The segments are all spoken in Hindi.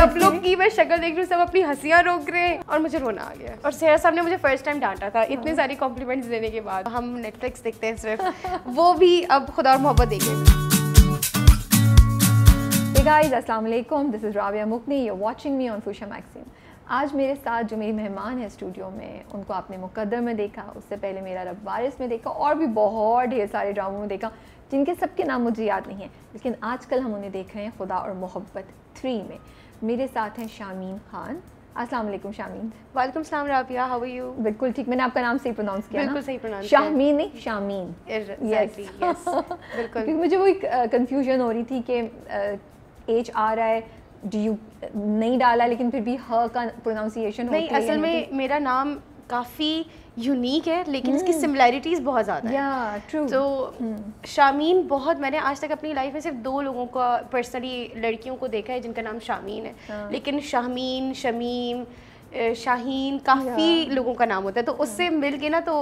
सब लोग की मैं शक्ल देख रही हूँ सब अपनी हंसियाँ रोक रहे हैं और मुझे रोना आ गया और सहरा साहब ने मुझे फर्स्ट टाइम डांटा था इतने हाँ। सारी कॉम्प्लीमेंट्स देने के बाद हम नेटफ्लिक्स देखते हैं सिर्फ वो भी अब खुदा और मोहब्बत देखेंगे गाइज अस्सलाम वालेकुम दिस इज़ राबिया मुकनी you watching me on Fusha magazine आज मेरे साथ जो मेरी मेहमान है स्टूडियो में उनको आपने मुकदर में देखा उससे पहले मेरा रब वारिस में देखा और भी बहुत ढेर सारे ड्रामों में देखा जिनके सबके नाम मुझे याद नहीं है लेकिन आजकल हम उन्हें देख रहे हैं खुदा और मोहब्बत थ्री में मेरे साथ हैं शामीन खान अस्सलाम वालेकुम शामीन वालेकुम सलाम राबिया हाउ आर यू बिल्कुल ठीक मैंने आपका नाम सही प्रोनाउंस किया बिल्कुल सही प्रोनाउंस शामीन नहीं शामीन यस बिल्कुल क्योंकि मुझे वो एक कंफ्यूजन हो रही थी कि एच आ रहा है डू यू नहीं डाला लेकिन फिर भी ह का प्रोनाउंसिएशन नहीं असल में मेरा नाम काफ़ी यूनिक है लेकिन hmm. इसकी सिमिलैरिटीज़ बहुत ज़्यादा yeah, ट्रू तो hmm. शामीन बहुत मैंने आज तक अपनी लाइफ में सिर्फ दो लोगों का पर्सनली लड़कियों को देखा है जिनका नाम शामीन है हाँ। yeah. लेकिन शामीन शमीम शाहीन काफ़ी लोगों का नाम होता है तो उससे मिल के ना तो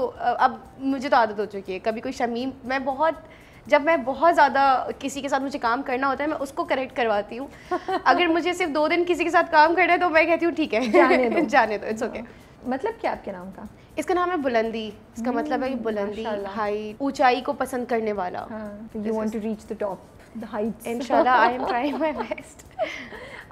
अब मुझे तो आदत हो चुकी है कभी कोई शमीम मैं बहुत जब मैं बहुत ज़्यादा किसी के साथ मुझे काम करना होता है मैं उसको करेक्ट करवाती हूँ अगर मुझे सिर्फ दो दिन किसी के साथ काम करना है तो मैं कहती हूँ ठीक है जाने दो जाने दो इट्स ओके मतलब क्या आपके नाम का इसका नाम है बुलंदी इसका hmm, मतलब है बुलंदी हाइट ऊंचाई को पसंद करने वाला you want to reach the top the heights इंशाल्लाह I am trying my best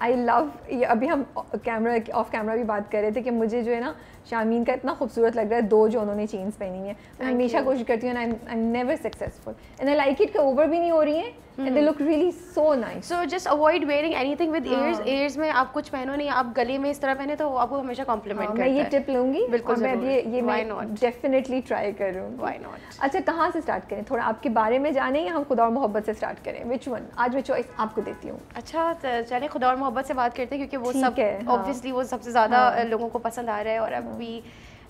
I love अभी हम कैमरा ऑफ कैमरा भी बात कर रहे थे कि मुझे जो है ना शामीन का इतना खूबसूरत लग रहा है दो जो उन्होंने चेंज पहनी है मैं हमेशा कोशिश करती हूँ I I never successful and I like it के ओवर भी नहीं हो रही है and they look really so nice so just avoid wearing anything with ears ears में आप कुछ पहनो नहीं आप गले में इस तरह पहने तो आपको हमेशा कॉम्प्लीमेंट हाँ, करता मैं ये टिप लूंगी बिल्कुल मैं ये ये मैं डेफिनेटली ट्राई करूँ वाई नॉट अच्छा कहाँ से स्टार्ट करें थोड़ा आपके बारे में जाने या हम खुदा और मोहब्बत से स्टार्ट करें विच वन आज मैं चॉइस आपको देती हूँ अच्छा चले खुदा और मोहब्बत से बात करते हैं क्योंकि वो सब ऑब्वियसली हाँ। वो सबसे ज़्यादा हाँ। लोगों को पसंद आ रहा है और अब भी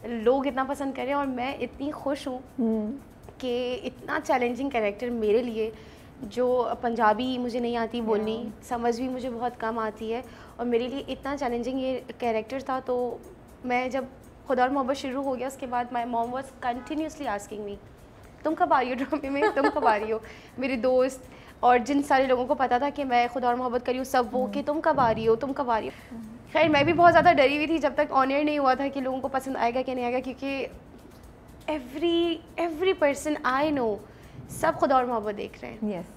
लोग इतना पसंद करें और मैं इतनी खुश हूँ हम्म। कि इतना चैलेंजिंग कैरेक्टर मेरे लिए जो पंजाबी मुझे नहीं आती बोलनी समझ भी मुझे बहुत कम आती है और मेरे लिए इतना चैलेंजिंग ये कैरेक्टर था तो मैं जब खुदा और मोहब्बत शुरू हो गया उसके बाद my mom was continuously asking me तुम कब आ रही हो ड्रामे में तुम कब आ रही हो मेरे दोस्त और जिन सारे लोगों को पता था कि मैं खुदा और मोहब्बत करी हूँ सब वो mm. कि तुम कब आ रही हो तुम कब आ रही हो खैर मैं भी बहुत ज़्यादा डरी हुई थी जब तक ऑनियर नहीं हुआ था कि लोगों को पसंद आएगा कि नहीं आएगा क्योंकि every every person I know सब खुदा और मोहब्बत देख रहे हैं yes.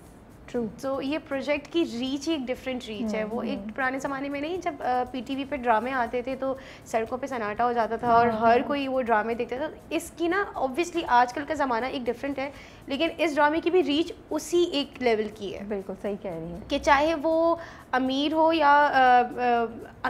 ट्रू तो ये प्रोजेक्ट की रीच ही एक डिफरेंट रीच है hmm, वो एक hmm. पुराने ज़माने में नहीं जब पीटीवी पे ड्रामे आते थे तो सड़कों पे सन्नाटा हो जाता था और hmm, हर कोई वो ड्रामे देखता था इसकी ना ऑब्वियसली आजकल का ज़माना एक डिफरेंट है लेकिन इस ड्रामे की भी रीच उसी एक लेवल की है बिल्कुल सही कह रही है कि चाहे वो अमीर हो या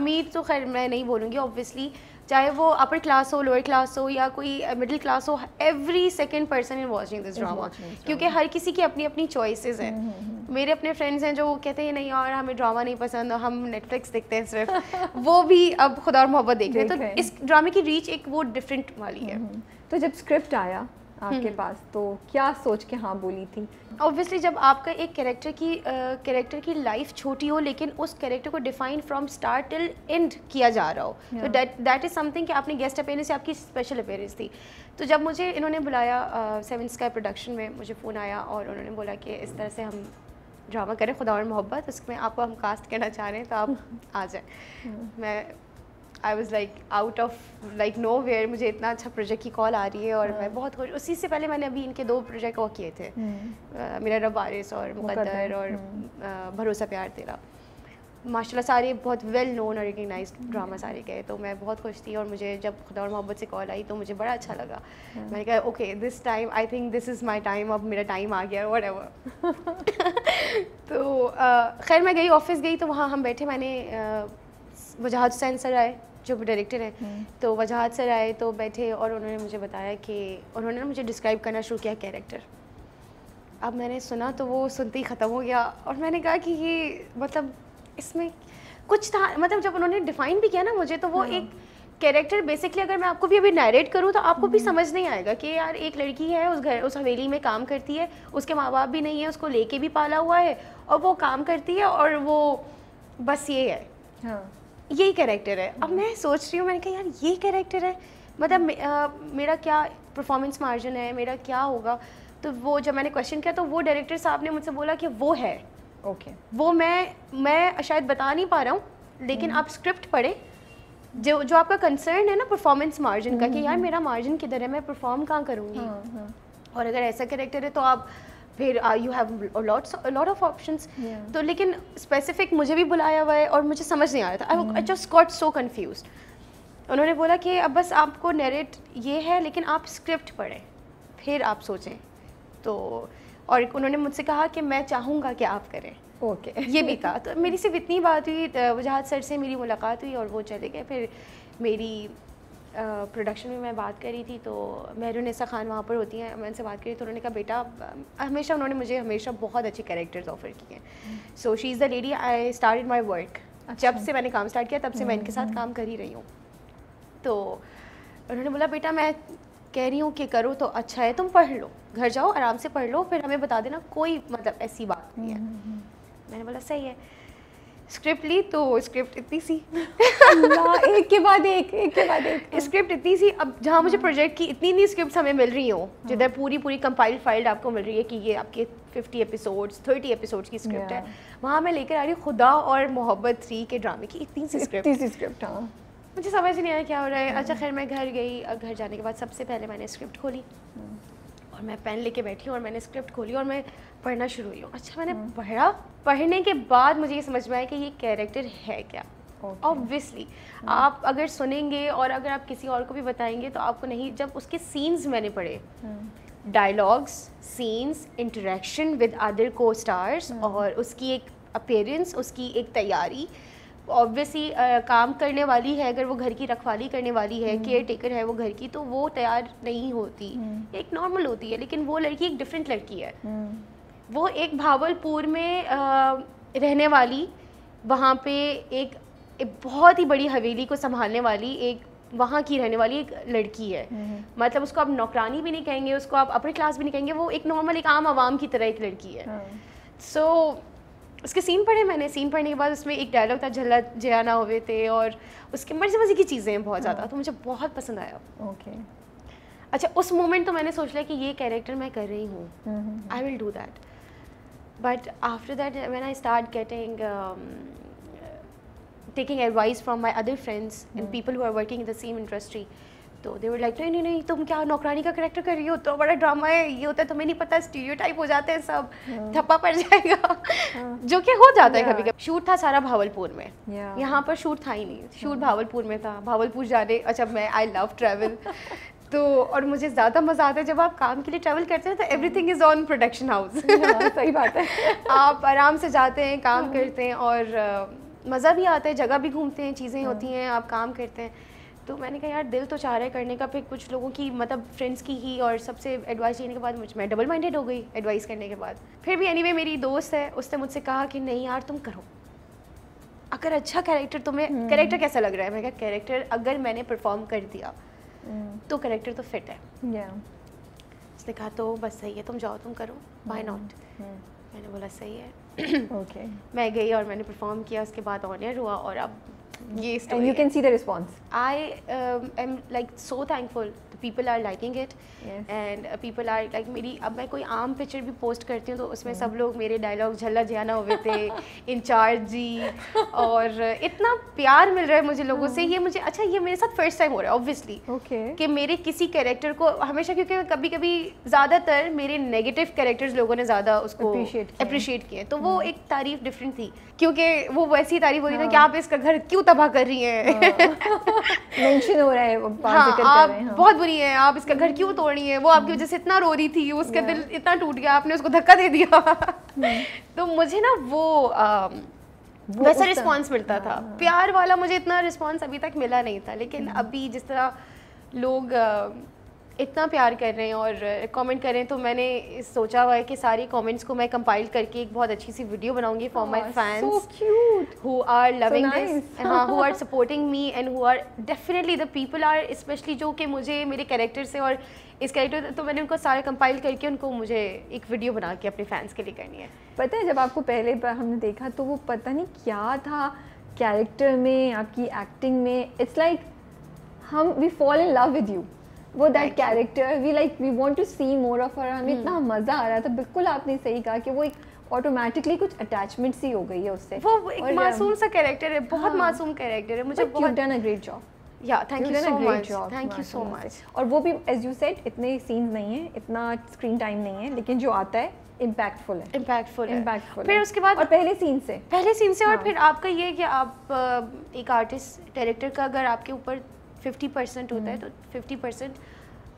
अमीर तो खैर मैं नहीं बोलूँगी ऑब्वियसली चाहे वो अपर क्लास हो लोअर क्लास हो या कोई मिडिल uh, क्लास हो every second person in watching this drama क्योंकि हर किसी की अपनी अपनी चॉइसेस हैं हम्म, हम्म, हम्म। मेरे अपने फ्रेंड्स हैं जो कहते हैं नहीं और हमें ड्रामा नहीं पसंद हम नेटफ्लिक्स देखते हैं सिर्फ वो भी अब खुदा और मोहब्बत देख रहे हैं तो इस ड्रामे की रीच एक वो डिफरेंट वाली है तो जब स्क्रिप्ट आया आपके हम्म। पास तो क्या सोच के हाँ बोली थी ऑब्वियसली जब आपका एक कैरेक्टर की कैरेक्टर uh, की लाइफ छोटी हो लेकिन उस कैरेक्टर को define from start till end किया जा रहा हो तो दैट इज़ समथिंग कि आपने गेस्ट अपेयरेंस आपकी स्पेशल अपेयरेंस थी तो जब मुझे इन्होंने बुलाया सेवन स्काई प्रोडक्शन में मुझे फ़ोन आया और उन्होंने बोला कि इस तरह से हम ड्रामा करें खुदा और मोहब्बत उसमें आपको हम कास्ट करना चाह रहे हैं तो आप आ जाए मैं I was like out of like nowhere मुझे इतना अच्छा प्रोजेक्ट की कॉल आ रही है और हाँ। मैं बहुत खुश उसी से पहले मैंने अभी इनके दो प्रोजेक्ट और किए थे मेरा रब वारिस और मुकदर और हम्म। भरोसा प्यार तेरा माशाल्लाह सारे बहुत वेल नोन और रिकगनाइज ड्रामा सारे गए तो मैं बहुत खुश थी और मुझे जब खुदा और मोहब्बत से कॉल आई तो मुझे बड़ा अच्छा लगा हाँ। मैंने कहा okay this time I think this is my time अब मेरा टाइम आ गया वट एवर तो खैर मैं गई ऑफिस गई तो वहाँ हम बैठे मैंने वजाहत हुसैन सर आए जो डायरेक्टर है हम्म। तो वजाहत सर आए तो बैठे और उन्होंने मुझे बताया कि उन्होंने ना मुझे डिस्क्राइब करना शुरू किया कैरेक्टर अब मैंने सुना तो वो सुनते ही ख़त्म हो गया और मैंने कहा कि ये मतलब इसमें कुछ था मतलब जब उन्होंने डिफ़ाइन भी किया ना मुझे तो वो हाँ। एक कैरेक्टर बेसिकली अगर मैं आपको भी अभी नायरेट करूँ तो आपको भी हम्म। समझ नहीं आएगा कि यार एक लड़की है उस घर उस हवेली में काम करती है उसके माँ बाप भी नहीं है उसको लेके भी पाला हुआ है और वो काम करती है और वो बस ये है हाँ यही कैरेक्टर है अब मैं सोच रही हूँ मैंने कहा यार ये कैरेक्टर है मतलब मेरा क्या परफॉर्मेंस मार्जिन है मेरा क्या होगा तो वो जब मैंने क्वेश्चन किया तो वो डायरेक्टर साहब ने मुझसे बोला कि वो है ओके okay. वो मैं मैं शायद बता नहीं पा रहा हूँ लेकिन हम्म। आप स्क्रिप्ट पढ़े जो जो आपका कंसर्न है ना परफॉर्मेंस मार्जिन का कि हम्म, यार हम्म। मेरा मार्जिन किधर है मैं परफॉर्म कहाँ करूँगी हाँ, हाँ। और अगर ऐसा करेक्टर है तो आप फिर you have lots lot of option तो लेकिन स्पेसिफिक मुझे भी बुलाया हुआ है और मुझे समझ नहीं आ रहा था I just got so confuse उन्होंने बोला कि अब बस आपको नरेट ये है लेकिन आप स्क्रिप्ट पढ़ें फिर आप सोचें तो और उन्होंने मुझसे कहा कि मैं चाहूँगा कि आप करें ओके okay. ये भी कहा तो मेरी सिर्फ इतनी बात हुई वजाहत सर से मेरी मुलाकात हुई और वो चले गए फिर मेरी प्रोडक्शन में मैं बात करी थी तो मेहरुनसा खान वहाँ पर होती हैं मैं उनसे बात करी तो उन्होंने कहा बेटा हमेशा उन्होंने मुझे हमेशा बहुत अच्छे कैरेक्टर्स ऑफर किए हैं so she is the lady I start in my work जब अच्छा। से मैंने काम स्टार्ट किया तब से मैं इनके साथ हम्म। काम कर ही रही हूँ तो उन्होंने बोला बेटा मैं कह रही हूँ कि करो तो अच्छा है तुम पढ़ लो घर जाओ आराम से पढ़ लो फिर हमें बता देना कोई मतलब ऐसी बात नहीं है हम्म, हम्म, मैंने बोला सही है स्क्रिप्ट ली तो स्क्रिप्ट इतनी सी एक के बाद एक एक के बाद एक स्क्रिप्ट इतनी सी अब जहाँ मुझे प्रोजेक्ट की इतनी नहीं स्क्रिप्ट हमें मिल रही हो हाँ। जिधर पूरी पूरी कंपाइल फाइल्ड आपको मिल रही है कि ये आपके 50 एपिसोड्स 30 एपिसोड्स की स्क्रिप्ट है वहाँ मैं लेकर आ रही खुदा और मोहब्बत थ्री के ड्रामे की इतनी सी स्क्रिप्ट इतनी सी स्क्रिप्ट हाँ। मुझे समझ नहीं आया क्या हो रहा है हाँ। अच्छा खैर मैं घर गई और घर जाने के बाद सबसे पहले मैंने स्क्रिप्ट खोली और मैं पेन लेके बैठी हूँ और मैंने स्क्रिप्ट खोली और मैं पढ़ना शुरू हुई हूँ अच्छा मैंने हम्म। पढ़ा पढ़ने के बाद मुझे ये समझ में आया कि ये कैरेक्टर है क्या ऑब्वियसली okay. हम्म। आप अगर सुनेंगे और अगर आप किसी और को भी बताएंगे तो आपको नहीं जब उसके सीन्स मैंने पढ़े dialogues scenes interaction with other को स्टार्स और उसकी एक अपेयरेंस उसकी एक तैयारी ऑब्वियसली uh, काम करने वाली है अगर वो घर की रखवाली करने वाली है केयर हम्म। टेकर है वो घर की तो वो तैयार नहीं होती हम्म। एक नॉर्मल होती है लेकिन वो लड़की एक डिफरेंट लड़की है हम्म। वो एक भावलपुर में आ, रहने वाली वहाँ पे एक, एक बहुत ही बड़ी हवेली को संभालने वाली एक वहाँ की रहने वाली एक लड़की है मतलब उसको आप नौकरानी भी नहीं कहेंगे उसको आप अपर क्लास भी नहीं कहेंगे वो एक नॉर्मल एक आम आवाम की तरह एक लड़की है सो हाँ। so, उसके सीन पढ़े मैंने सीन पढ़ने के बाद उसमें एक डायलॉग था झल्ला जयाना हुए थे और उसके मजे मजे की चीज़ें हैं बहुत ज़्यादा हाँ। तो मुझे बहुत पसंद आया ओके अच्छा उस मोमेंट तो मैंने सोच लिया कि ये कैरेक्टर मैं कर रही हूँ I will do that but after that when I start getting taking advice from my other friends and people who are working in the same industry तो दे वुड लाइक नहीं नहीं नहीं तुम क्या नौकरानी का करेक्टर कर रही हो तो बड़ा ड्रामा है ये होता है तुम्हें नहीं पता स्टीरियो हो जाते हैं सब हाँ। थप्पा पड़ जाएगा हाँ। जो कि हो जाता है कभी कभी शूट था सारा भावलपुर में यहाँ पर शूट था ही नहीं शूट हाँ। भावलपुर में था भावलपुर जाने अच्छा मैं आई लव ट्रैवल तो और मुझे ज़्यादा मज़ा आता है जब आप काम के लिए ट्रैवल करते हैं तो everything is on production house सही बात है आप आराम से जाते हैं काम करते हैं और मज़ा भी आता है जगह भी घूमते हैं चीज़ें होती हैं आप काम करते हैं तो मैंने कहा यार दिल तो चाह रहा है करने का फिर कुछ लोगों की मतलब फ्रेंड्स की ही और सबसे एडवाइस लेने के बाद मुझ मैं डबल माइंडेड हो गई एडवाइस करने के बाद फिर भी एनीवे anyway, मेरी दोस्त है उसने मुझसे कहा कि नहीं यार तुम करो अगर अच्छा कैरेक्टर तुम्हें कैरेक्टर हम्म। hmm. कैसा लग रहा है मैं कहा कैरेक्टर अगर मैंने परफॉर्म कर दिया hmm. तो कैरेक्टर तो फिट है yeah. उसने कहा तो बस सही है तुम जाओ तुम करो बाय नॉट हम्म। मैंने बोला सही है okay. मैं गई और मैंने परफॉर्म किया उसके बाद ऑनियर हुआ और अब ये story and you can see the response I am like so thankful the people are liking it yes. and uh, मेरी अब मैं कोई आम पिक्चर भी पोस्ट करती हूँ तो उसमें सब लोग मेरे डायलॉग झल्ला जहाना हुए थे इंचार्ज जी और uh, इतना प्यार मिल रहा है मुझे लोगों से हाँ। ये मुझे अच्छा ये मेरे साथ फर्स्ट टाइम हो रहा है ऑब्वियसली ओके कि मेरे किसी कैरेक्टर को हमेशा क्योंकि कभी कभी ज़्यादातर मेरे नेगेटिव कैरेक्टर्स लोगों ने ज़्यादा उसको अप्रिशिएट किए तो वो हाँ। एक तारीफ डिफरेंट थी क्योंकि वो वैसी तारीफ हो रही ना हाँ। कि आप इसका घर क्यों तबाह कर रही हैं मेंशन हाँ। हो रहा है वो हाँ, आप हाँ। बहुत बुरी हैं आप इसका घर क्यों तोड़ रही हैं वो आपकी हाँ। वजह से इतना रो रही थी उसका दिल इतना टूट गया आपने उसको धक्का दे दिया तो मुझे ना वो वैसा रिस्पॉन्स मिलता था हाँ। प्यार वाला मुझे इतना रिस्पॉन्स अभी तक मिला नहीं था लेकिन अभी जिस तरह लोग इतना प्यार कर रहे हैं और कमेंट करें तो मैंने सोचा हुआ है कि सारी कमेंट्स को मैं कंपाइल करके एक बहुत अच्छी सी वीडियो बनाऊंगी for my fans who are loving this हाँ who are supporting me and who are definitely the people are specially जो कि मुझे मेरे कैरेक्टर से और इस कैरेक्टर तो मैंने उनको सारे कंपाइल करके उनको मुझे एक वीडियो बना के अपने फैंस के लिए करनी है पता है जब आपको पहले हमने देखा तो वो पता नहीं क्या था कैरेक्टर में आपकी एक्टिंग में इट्स लाइक हम we fall in love with you वो that character we like we want to see more of her हमें hmm. इतना मज़ा आ रहा था बिल्कुल आपने सही कहा कि वो एक ऑटोमेटिकली कुछ अटैचमेंट सी हो गई है उससे वो एक मासूम सा कैरेक्टर um, है बहुत हाँ। मासूम कैरेक्टर है मुझे बहुत you done a great job या thank you so much thank you so much और वो भी एज यू सेड इतने सीन्स नहीं है इतना स्क्रीन टाइम नहीं है लेकिन जो आता है इम्पैक्टफुल है इम्पैक्टफुल इम्पैक्टफुल फिर उसके बाद और पहले सीन से पहले सीन से हाँ. और फिर आपका ये कि आप एक आर्टिस्ट डायरेक्टर का अगर आपके ऊपर फिफ्टी परसेंट होता है हम्म। तो फिफ्टी परसेंट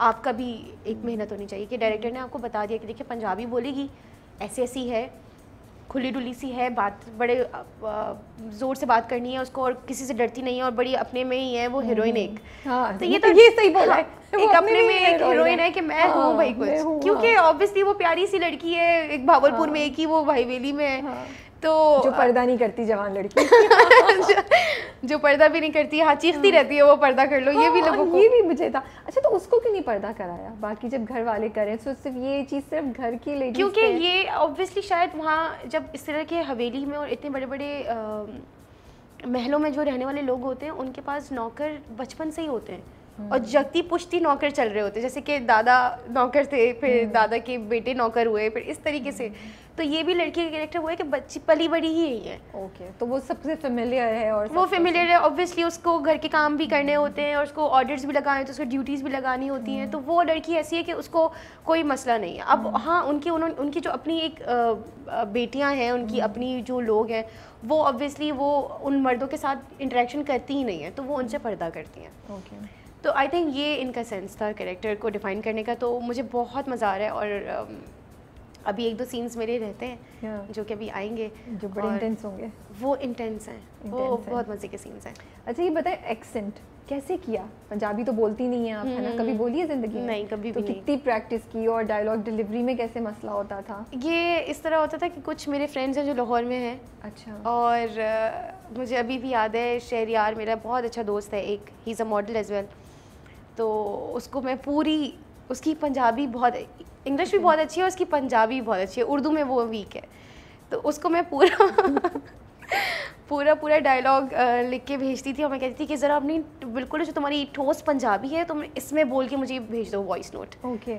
आपका भी एक मेहनत होनी चाहिए कि डायरेक्टर ने आपको बता दिया कि देखिए पंजाबी बोलेगी ऐसी ऐसी है खुली डुली सी है बात बड़े ज़ोर से बात करनी है उसको और किसी से डरती नहीं है और बड़ी अपने में ही है वो हीरोइन हम्म। एक हाँ, तो ये तो, तो ये सही बोला हाँ, है एक अपने में एक हीरोइन है कि मैं हूँ हाँ, भाई कुछ क्योंकि ऑब्वियसली हाँ। वो प्यारी सी लड़की है एक भावलपुर में एक ही वो भाईवेली में तो जो पर्दा नहीं करती जवान लड़की जो, जो पर्दा भी नहीं करती हाँ चीखती हाँ। रहती है वो पर्दा कर लो हाँ, ये भी हाँ, लोगों को ये भी मुझे था अच्छा तो उसको क्यों नहीं पर्दा कराया बाकी जब घर वाले करें तो सिर्फ ये चीज़ सिर्फ घर की लेडीज क्योंकि ये ऑब्वियसली शायद वहाँ जब इस तरह के हवेली में और इतने बड़े बड़े महलों में जो रहने वाले लोग होते हैं उनके पास नौकर बचपन से ही होते हैं और हम्म। जगती पुश्ती नौकर चल रहे होते हैं जैसे कि दादा नौकर थे फिर हम्म। दादा के बेटे नौकर हुए फिर इस तरीके से हम्म। तो ये भी लड़की का कैरेक्टर वो है कि बच्ची पली बड़ी ही है ओके okay, तो वो सबसे फेमिलियर है और वो फेमिलियर है ऑब्वियसली उसको घर के काम भी करने होते हैं और उसको ऑर्डर्स भी लगाने होते हैं उसको ड्यूटीज़ भी लगानी होती हैं hmm. तो वो लड़की ऐसी है कि उसको कोई मसला नहीं है अब hmm. हाँ उनकी उन्होंने उनकी जो अपनी एक बेटियाँ हैं उनकी hmm. अपनी जो लोग हैं वो ऑब्वियसली वो उन मर्दों के साथ इंटरेक्शन करती ही नहीं है तो वो उनसे पर्दा करती हैं ओके तो आई थिंक ये इनका सेंस था कैरेक्टर को डिफ़ाइन करने का तो मुझे बहुत मज़ा आ रहा है और अभी एक दो सीन्स मेरे रहते हैं yeah. जो कि अभी आएंगे जो बड़े इंटेंस होंगे वो इंटेंस हैं वो है. बहुत मज़े के सीन्स हैं अच्छा ये बताएं एक्सेंट कैसे किया पंजाबी तो बोलती नहीं है आप है ना हम्म, कभी हम्म। बोली है ज़िंदगी नहीं कभी तो कितनी प्रैक्टिस की और डायलॉग डिलीवरी में कैसे मसला होता था ये इस तरह होता था कि कुछ मेरे फ्रेंड्स हैं जो लाहौर में हैं अच्छा और मुझे अभी भी याद है शेर यार मेरा बहुत अच्छा दोस्त है एक ही is a model as well तो उसको मैं पूरी उसकी पंजाबी बहुत इंग्लिश भी बहुत अच्छी है और उसकी पंजाबी बहुत अच्छी है उर्दू में वो वीक है तो उसको मैं पूरा पूरा पूरा डायलॉग लिख के भेजती थी और मैं कहती थी कि ज़रा अपनी बिल्कुल जो तुम्हारी ठोस पंजाबी है तुम इसमें बोल के मुझे भेज दो वॉइस नोट ओके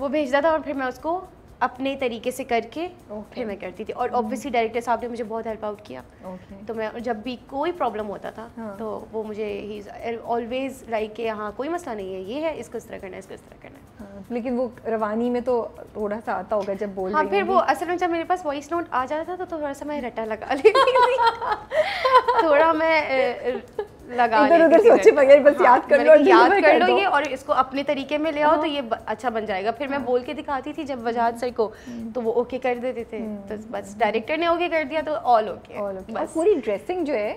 वो भेजता था और फिर मैं उसको अपने तरीके से करके okay. फिर मैं करती थी और ऑब्वियसली डायरेक्टर साहब ने मुझे बहुत हेल्प आउट किया okay. तो मैं जब भी कोई प्रॉब्लम होता था हाँ. तो वो मुझे ही ऑलवेज लाइक के हाँ कोई मसला नहीं है ये है इसको इस तरह करना है इसको इस तरह करना है लेकिन वो रवानी में तो थोड़ा सा आता होगा जब बोल हाँ फिर वो असल में जब मेरे पास वॉइस नोट आ जाता था तो, थोड़ा सा मैं रटा लगा लेती थोड़ा मैं लगा इधर उधर सोचे बगैर बस हाँ, याद कर लो याद कर लो ये और इसको अपने तरीके में ले आओ तो हाँ। ये अच्छा बन जाएगा फिर मैं हाँ। बोल के दिखाती थी जब वजाद सर को हम्म। तो वो ओके कर देते थे तो हम्म। बस डायरेक्टर ने ओके कर दिया तो ऑल ओके पूरी ड्रेसिंग जो है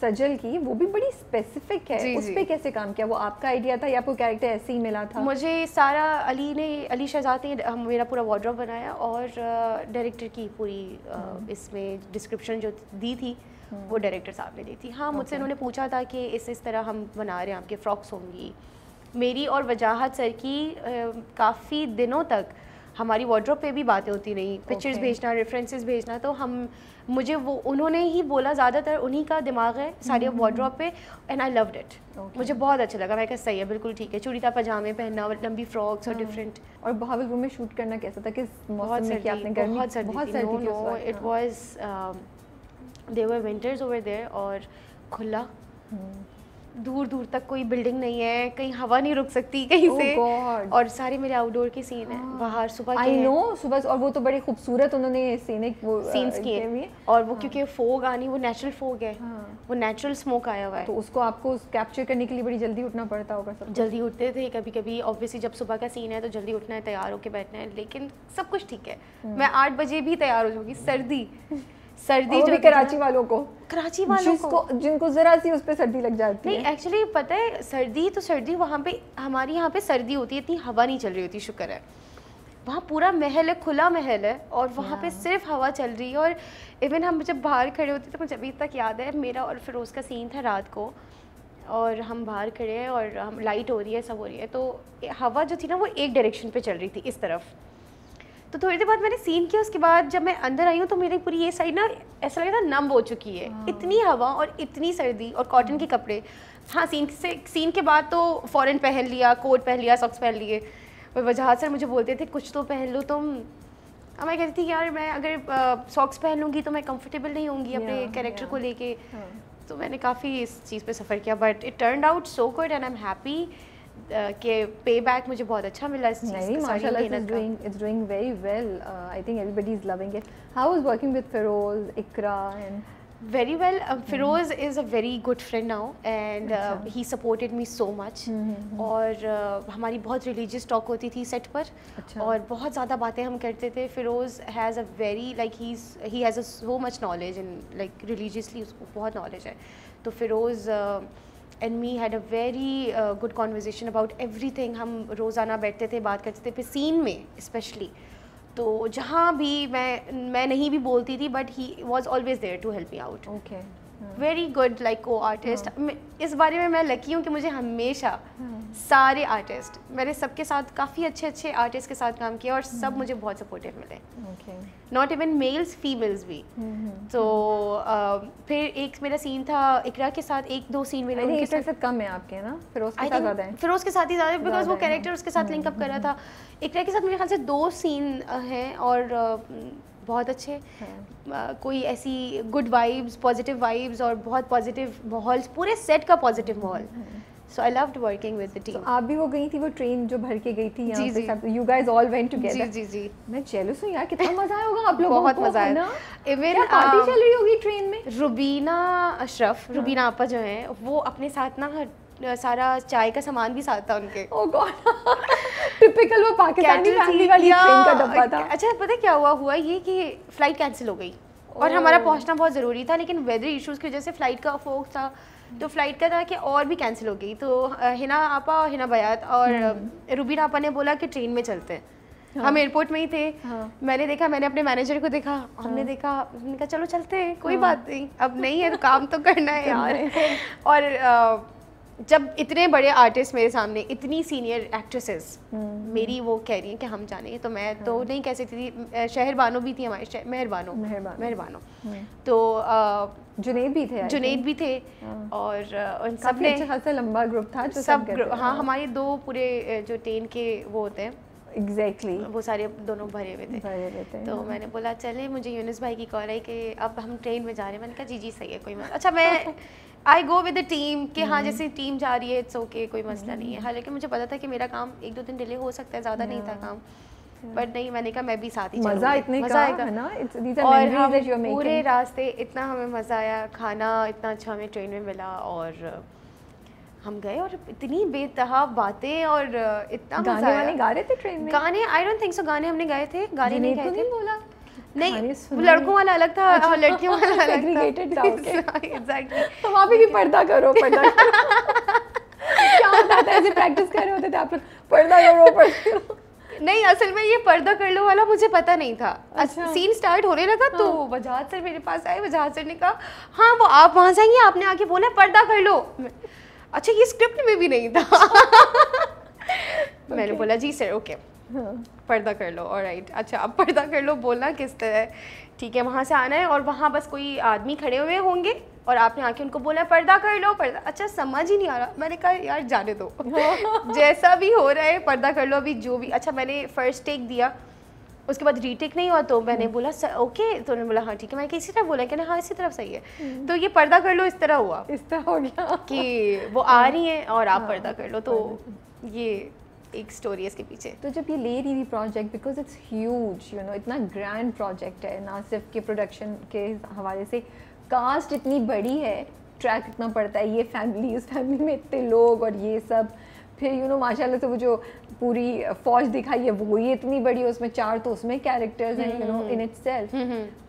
सजल की वो भी बड़ी स्पेसिफिक है जी, उस पर कैसे काम किया वो आपका आइडिया था या आपको कैरेक्टर ऐसे ही मिला था मुझे सारा अली ने अली शहजाद ने मेरा पूरा वार्ड्रॉप बनाया और डायरेक्टर की पूरी हम्म। इसमें डिस्क्रिप्शन जो दी थी वो डायरेक्टर हम्म। साहब ने दी थी हाँ मुझसे उन्होंने पूछा था कि इस इस तरह हम बना रहे हैं आपके फ्रॉक्स होंगी मेरी और वजाहत सर की काफ़ी दिनों तक हमारी वॉड्रॉप पे भी बातें होती रही पिक्चर्स okay. भेजना रेफरेंसेस भेजना तो हम मुझे वो उन्होंने ही बोला ज़्यादातर उन्हीं का दिमाग है सारे वॉड्रॉप हम्म, हम्म, हम्म। पे एंड आई लव्ड इट मुझे बहुत अच्छा लगा मैं कहा सही है बिल्कुल ठीक है चूड़ीदार पजामे पहनना और लंबी फ्रॉक्स और डिफरेंट हाँ। और भावी में शूट करना कैसा था किस बहुत सर्दी बहुत सर्दी it was there winters over there और खुला दूर दूर तक कोई बिल्डिंग नहीं है कहीं हवा नहीं रुक सकती कहीं oh से और सारे मेरे आउटडोर के सीन है ah. बाहर सुबह के नो सुबह और वो तो बड़े खूबसूरत उन्होंने सीने वो सीन्स किए और वो हाँ। क्योंकि फोग आनी वो नेचुरल फोग है हाँ। वो नेचुरल स्मोक आया हुआ है तो उसको आपको कैप्चर करने के लिए बड़ी जल्दी उठना पड़ता होगा सब जल्दी उठते थे कभी कभी ऑब्वियसली जब सुबह का सीन है तो जल्दी उठना है तैयार होकर बैठना है लेकिन सब कुछ ठीक है हाँ। मैं आठ बजे भी तैयार हो जाऊँगी सर्दी सर्दी जो भी कराची वालों को कराची वालों को जिनको ज़रा सी उस पर सर्दी लग जाती नहीं, है एक्चुअली पता है सर्दी तो सर्दी वहाँ पे हमारे यहाँ पे सर्दी होती है इतनी हवा नहीं चल रही होती शुक्र है वहाँ पूरा महल है खुला महल है और वहाँ पे हाँ। सिर्फ हवा चल रही है और इवन हम जब बाहर खड़े होते थे तो मुझे अभी तक याद है मेरा और फिरोज़ का सीन था रात को और हम बाहर खड़े हैं और हम लाइट हो रही है सब हो रही है तो हवा जो थी ना वो एक डायरेक्शन पे चल रही थी इस तरफ तो थोड़ी देर बाद मैंने सीन किया उसके बाद जब मैं अंदर आई हूँ तो मेरी पूरी ये साइड ना ऐसा लग रहा नम हो चुकी है हाँ। इतनी हवा और इतनी सर्दी और कॉटन के कपड़े हाँ सीन से सीन के बाद तो फ़ौरन पहन लिया कोट पहन लिया सॉक्स पहन लिए वजह वजहत सर मुझे बोलते थे कुछ तो पहन लो तुम अब मैं कहती थी यार मैं अगर सॉक्स पहन लूँगी तो मैं कंफर्टेबल नहीं होंगी अपने कैरेक्टर को लेके हाँ। तो मैंने काफ़ी इस चीज़ पे सफ़र किया but it turn out so good and I am happy के पे बैक मुझे बहुत अच्छा मिला इस चीज़ का माशाल्लाह it's doing it's doing very well I think everybody is loving it how is working with Firoz Iqra and very well uh, firoz mm-hmm. is a very good friend now and uh, he supported me so much mm-hmm. और uh, हमारी बहुत religious talk hoti thi set par अच्छा. और बहुत ज़्यादा बातें हम करते थे firoz has a very like he's he has a so much knowledge and like religiously usko bahut knowledge hai to firoz uh, and me had a very good conversation about everything हम रोज़ाना बैठते थे बात करते थे फिर सीन में स्पेशली तो जहाँ भी मैं मैं नहीं भी बोलती थी but he was always there to help me out okay very good like oh artist हाँ। इस बारे में मैं लकी हूँ कि मुझे हमेशा हाँ। सारे आर्टिस्ट मैंने सबके साथ काफ़ी अच्छे अच्छे आर्टिस्ट के साथ काम किया और हाँ। सब मुझे बहुत सपोर्टिव मिले नॉट इवन मेल्स फीमेल्स भी तो फिर एक मेरा सीन था इकरा के साथ एक दो सीन मिले कम है आपके ना फिर के फिरोज के साथ ही ज़्यादा बिकॉज वो कैरेक्टर उसके साथ लिंकअप कर रहा था इकरा के साथ मेरे ख्याल से दो सीन हैं और बहुत अच्छे हैं हाँ। कोई ऐसी गुड वाइब्स पॉजिटिव वाइब्स और बहुत पॉजिटिव माहौल पूरे सेट का पॉजिटिव माहौल so I loved working with the team आप भी वो गई थी वो ट्रेन जो भर के गई थी जी जी you guys all went together जी जी जी मैं चलो सुन यार कितना मजा आया होगा आप लोग बहुत मजा आया इवन पार्टी um, चल रही होगी ट्रेन में रुबीना अशरफ हाँ। रुबीना आपा जो है वो अपने साथ ना सारा चाय का सामान भी साथ था उनके टिपिकल oh वो पाकिस्तानी फैमिली वाली ट्रेन का डब्बा था अच्छा पता क्या हुआ हुआ ये कि फ्लाइट कैंसिल हो गई और oh. हमारा पहुंचना बहुत ज़रूरी था लेकिन वेदर इश्यूज़ की वजह से फ़्लाइट का फोक था तो फ्लाइट का था कि और भी कैंसिल हो गई तो हिना आपा और हिना बयात और hmm. रूबीन आपा ने बोला कि ट्रेन में चलते हैं हाँ। हम एयरपोर्ट में ही थे हाँ। मैंने देखा मैंने अपने मैनेजर को देखा हाँ। हमने देखा हमने कहा चलो चलते हैं कोई हाँ। बात नहीं अब नहीं है तो काम तो करना है यार और आ, जब इतने बड़े आर्टिस्ट मेरे सामने इतनी सीनियर एक्ट्रेसेस हम्म। मेरी वो कह रही हैं कि हम जाने तो मैं तो हाँ। नहीं कह सकती थी शहर भी थी हमारे मेहरबानो मेहरबानो हम्म। तो जुनेद भी थे जुनेद भी थे हाँ। और उन सब ने अच्छा लंबा ग्रुप था जो सब ग्रुप हाँ, हाँ हमारे दो पूरे जो टेन के वो होते हैं एग्जैक्टली exactly. वो सारे दोनों भरे हुए थे भरे हुए थे तो हाँ। मैंने बोला चले मुझे यूनिस भाई की कॉल आई कि अब हम ट्रेन में जा रहे हैं मैंने कहा जी जी सही है कोई मत अच्छा मैं आई गो विद टीम कि हाँ hmm. जैसे टीम जा रही है इट्स ओके okay, कोई मसला नहीं है hmm. हालांकि मुझे पता था कि मेरा काम एक दो दिन डिले हो सकता है ज़्यादा नहीं था काम बट hmm. नहीं मैंने कहा मैं भी साथ ही मजा इतने मजा है ना और हम पूरे रास्ते इतना हमें मज़ा आया खाना इतना अच्छा हमें ट्रेन में मिला और हम गए और इतनी बेतहा बातें और इतना गाने गाने गा रहे थे ट्रेन में गाने आई डोंट थिंक सो गाने हमने गाए थे गाने नहीं गाए थे बोला नहीं लड़कों वाला अलग था अच्छा, और लड़कियों वाला अलग था तो वहाँ पे भी पर्दा करो पर्दा ऐसे प्रैक्टिस कर रहे होते थे आप लोग पर्दा करो नहीं असल में ये पर्दा कर लो वाला मुझे पता नहीं था अच्छा। सीन स्टार्ट होने लगा तो हाँ। तो वजाहत सर मेरे पास आए वजाहत सर ने कहा हाँ वो आप वहाँ जाएंगे आपने आके बोला पर्दा कर लो अच्छा ये स्क्रिप्ट में भी नहीं था अच्छा। मैंने बोला जी सर ओके पर्दा कर लो और राइट अच्छा अब पर्दा कर लो बोलना किस तरह है ठीक है वहाँ से आना है और वहाँ बस कोई आदमी खड़े हुए होंगे और आपने आके उनको बोला पर्दा कर लो पर्दा अच्छा समझ ही नहीं आ रहा मैंने कहा यार जाने दो जैसा भी हो रहा है पर्दा कर लो अभी जो भी अच्छा मैंने फर्स्ट टेक दिया उसके बाद रीटेक नहीं हुआ तो हम्म। मैंने बोला ओके तो उन्होंने बोला हाँ ठीक है मैंने इसी तरह बोला कहना हाँ इसी तरफ सही है हम्म। तो ये पर्दा कर लो इस तरह हुआ इस तरह हो गया कि वो आ हाँ। रही हैं और आप हाँ, पर्दा कर लो तो ये एक स्टोरी है इसके पीछे तो जब ये ले रही थी project because it's huge you know इतना ग्रैंड प्रोजेक्ट है ना सिर्फ के प्रोडक्शन के हवाले से कास्ट इतनी बड़ी है ट्रैक इतना पड़ता है ये फैमिली उस फैमिली में इतने लोग और ये सब फिर यू नो माशाल्लाह से वो जो पूरी फौज दिखाई है वो ये इतनी बड़ी है उसमें चार तो उसमें कैरेक्टर्स हैं you know in itself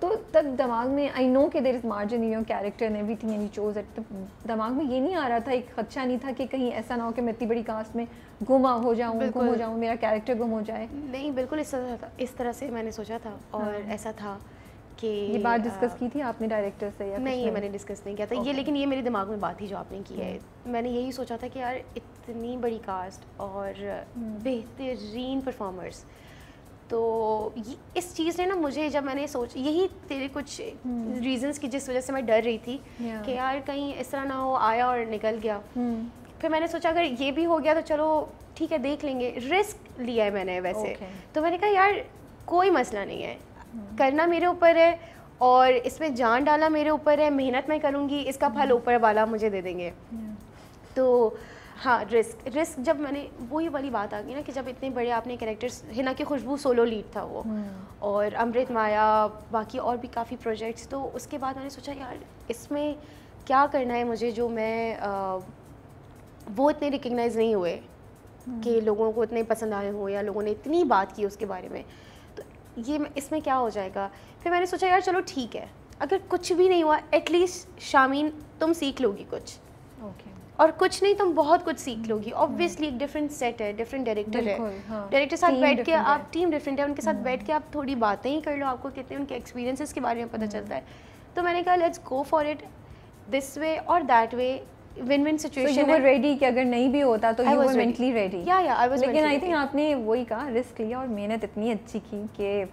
तो तब दिमाग में आई नो कि there is margin your character and everything and chose it दिमाग में ये नहीं आ रहा था एक खदशा अच्छा नहीं था कि कहीं ऐसा ना हो कि मैं इतनी बड़ी कास्ट में गुमा हो जाऊँ गुम हो जाऊँ मेरा कैरेक्टर गुम हो जाए नहीं बिल्कुल इस तरह इस तरह से मैंने सोचा था और हाँ। ऐसा था ओके ये बात डिस्कस की थी आपने डायरेक्टर से या नहीं ये मैंने डिस्कस नहीं किया था ये लेकिन ये मेरे दिमाग में बात थी जो आपने की है हम्म। मैंने यही सोचा था कि यार इतनी बड़ी कास्ट और हम्म। बेहतरीन परफॉर्मर्स तो इस चीज़ ने ना मुझे जब मैंने सोच यही तेरे कुछ रीजंस हम्म। की जिस वजह से मैं डर रही थी yeah. कि यार कहीं इस तरह ना हो आया और निकल गया hmm. फिर मैंने सोचा अगर ये भी हो गया तो चलो ठीक है देख लेंगे रिस्क लिया है मैंने वैसे okay. तो मैंने कहा यार कोई मसला नहीं है करना मेरे ऊपर है और इसमें जान डालना मेरे ऊपर है मेहनत मैं करूँगी इसका फल हम्म। ऊपर वाला मुझे दे देंगे तो हाँ रिस्क रिस्क जब मैंने वही वाली बात आ गई ना कि जब इतने बड़े आपने कैरेक्टर्स हिना की खुशबू सोलो लीड था वो और अमृत माया बाकी और भी काफ़ी प्रोजेक्ट्स तो उसके बाद मैंने सोचा यार इसमें क्या करना है मुझे जो मैं आ, वो इतने रिकग्नाइज नहीं हुए hmm. कि लोगों को इतने पसंद आए हों या लोगों ने इतनी बात की उसके बारे में ये इसमें क्या हो जाएगा फिर मैंने सोचा यार चलो ठीक है अगर कुछ भी नहीं हुआ एटलीस्ट शामीन तुम सीख लोगी कुछ और कुछ नहीं तुम बहुत कुछ सीख mm-hmm. लोगी ऑब्वियसली एक डिफरेंट सेट है डिफरेंट डायरेक्टर है डायरेक्टर हाँ। साथ बैठ के आप टीम डिफरेंट है उनके साथ mm-hmm. बैठ के आप थोड़ी बातें ही कर लो आपको कितने उनके एक्सपीरियंसेस के बारे में पता mm-hmm. चलता है तो मैंने कहा let's go for it this way और that way win win situation you were ready कि अगर नहीं भी होता तो यू वर मेंटली रेडी या या आई वाज लेकिन आई थिंक आपने वही कहा रिस्क लिया और मेहनत इतनी अच्छी की कि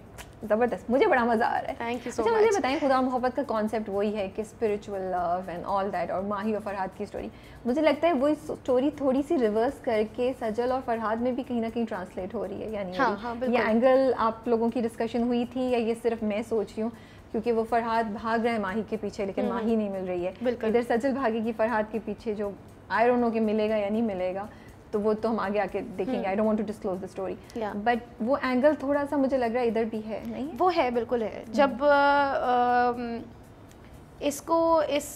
ज़बरदस्त मुझे बड़ा मज़ा आ रहा है थैंक यू सो मच मुझे बताएं खुदा मोहब्बत का कांसेप्ट वही है कि spiritual love and all that और माही और फरहाद की स्टोरी मुझे लगता है वो स्टोरी थोड़ी सी रिवर्स करके सजल और फरहाद में भी कहीं ना कहीं ट्रांसलेट हो रही है यानी हाँ, हाँ, ये एंगल आप लोगों की डिस्कशन हुई थी या ये सिर्फ मैं सोच रही हूँ क्योंकि वो फरहाद भाग रहे हैं माही के पीछे लेकिन हम्म, माही नहीं मिल रही है इधर सजल भागेगी फरहाद के पीछे जो आई डोंट नो कि मिलेगा या नहीं मिलेगा तो वो तो हम आगे आके हम्म। देखेंगे I don't want to disclose the story but वो एंगल थोड़ा सा मुझे लग रहा है इधर भी है नहीं वो है बिल्कुल है हम्म। जब इसको इस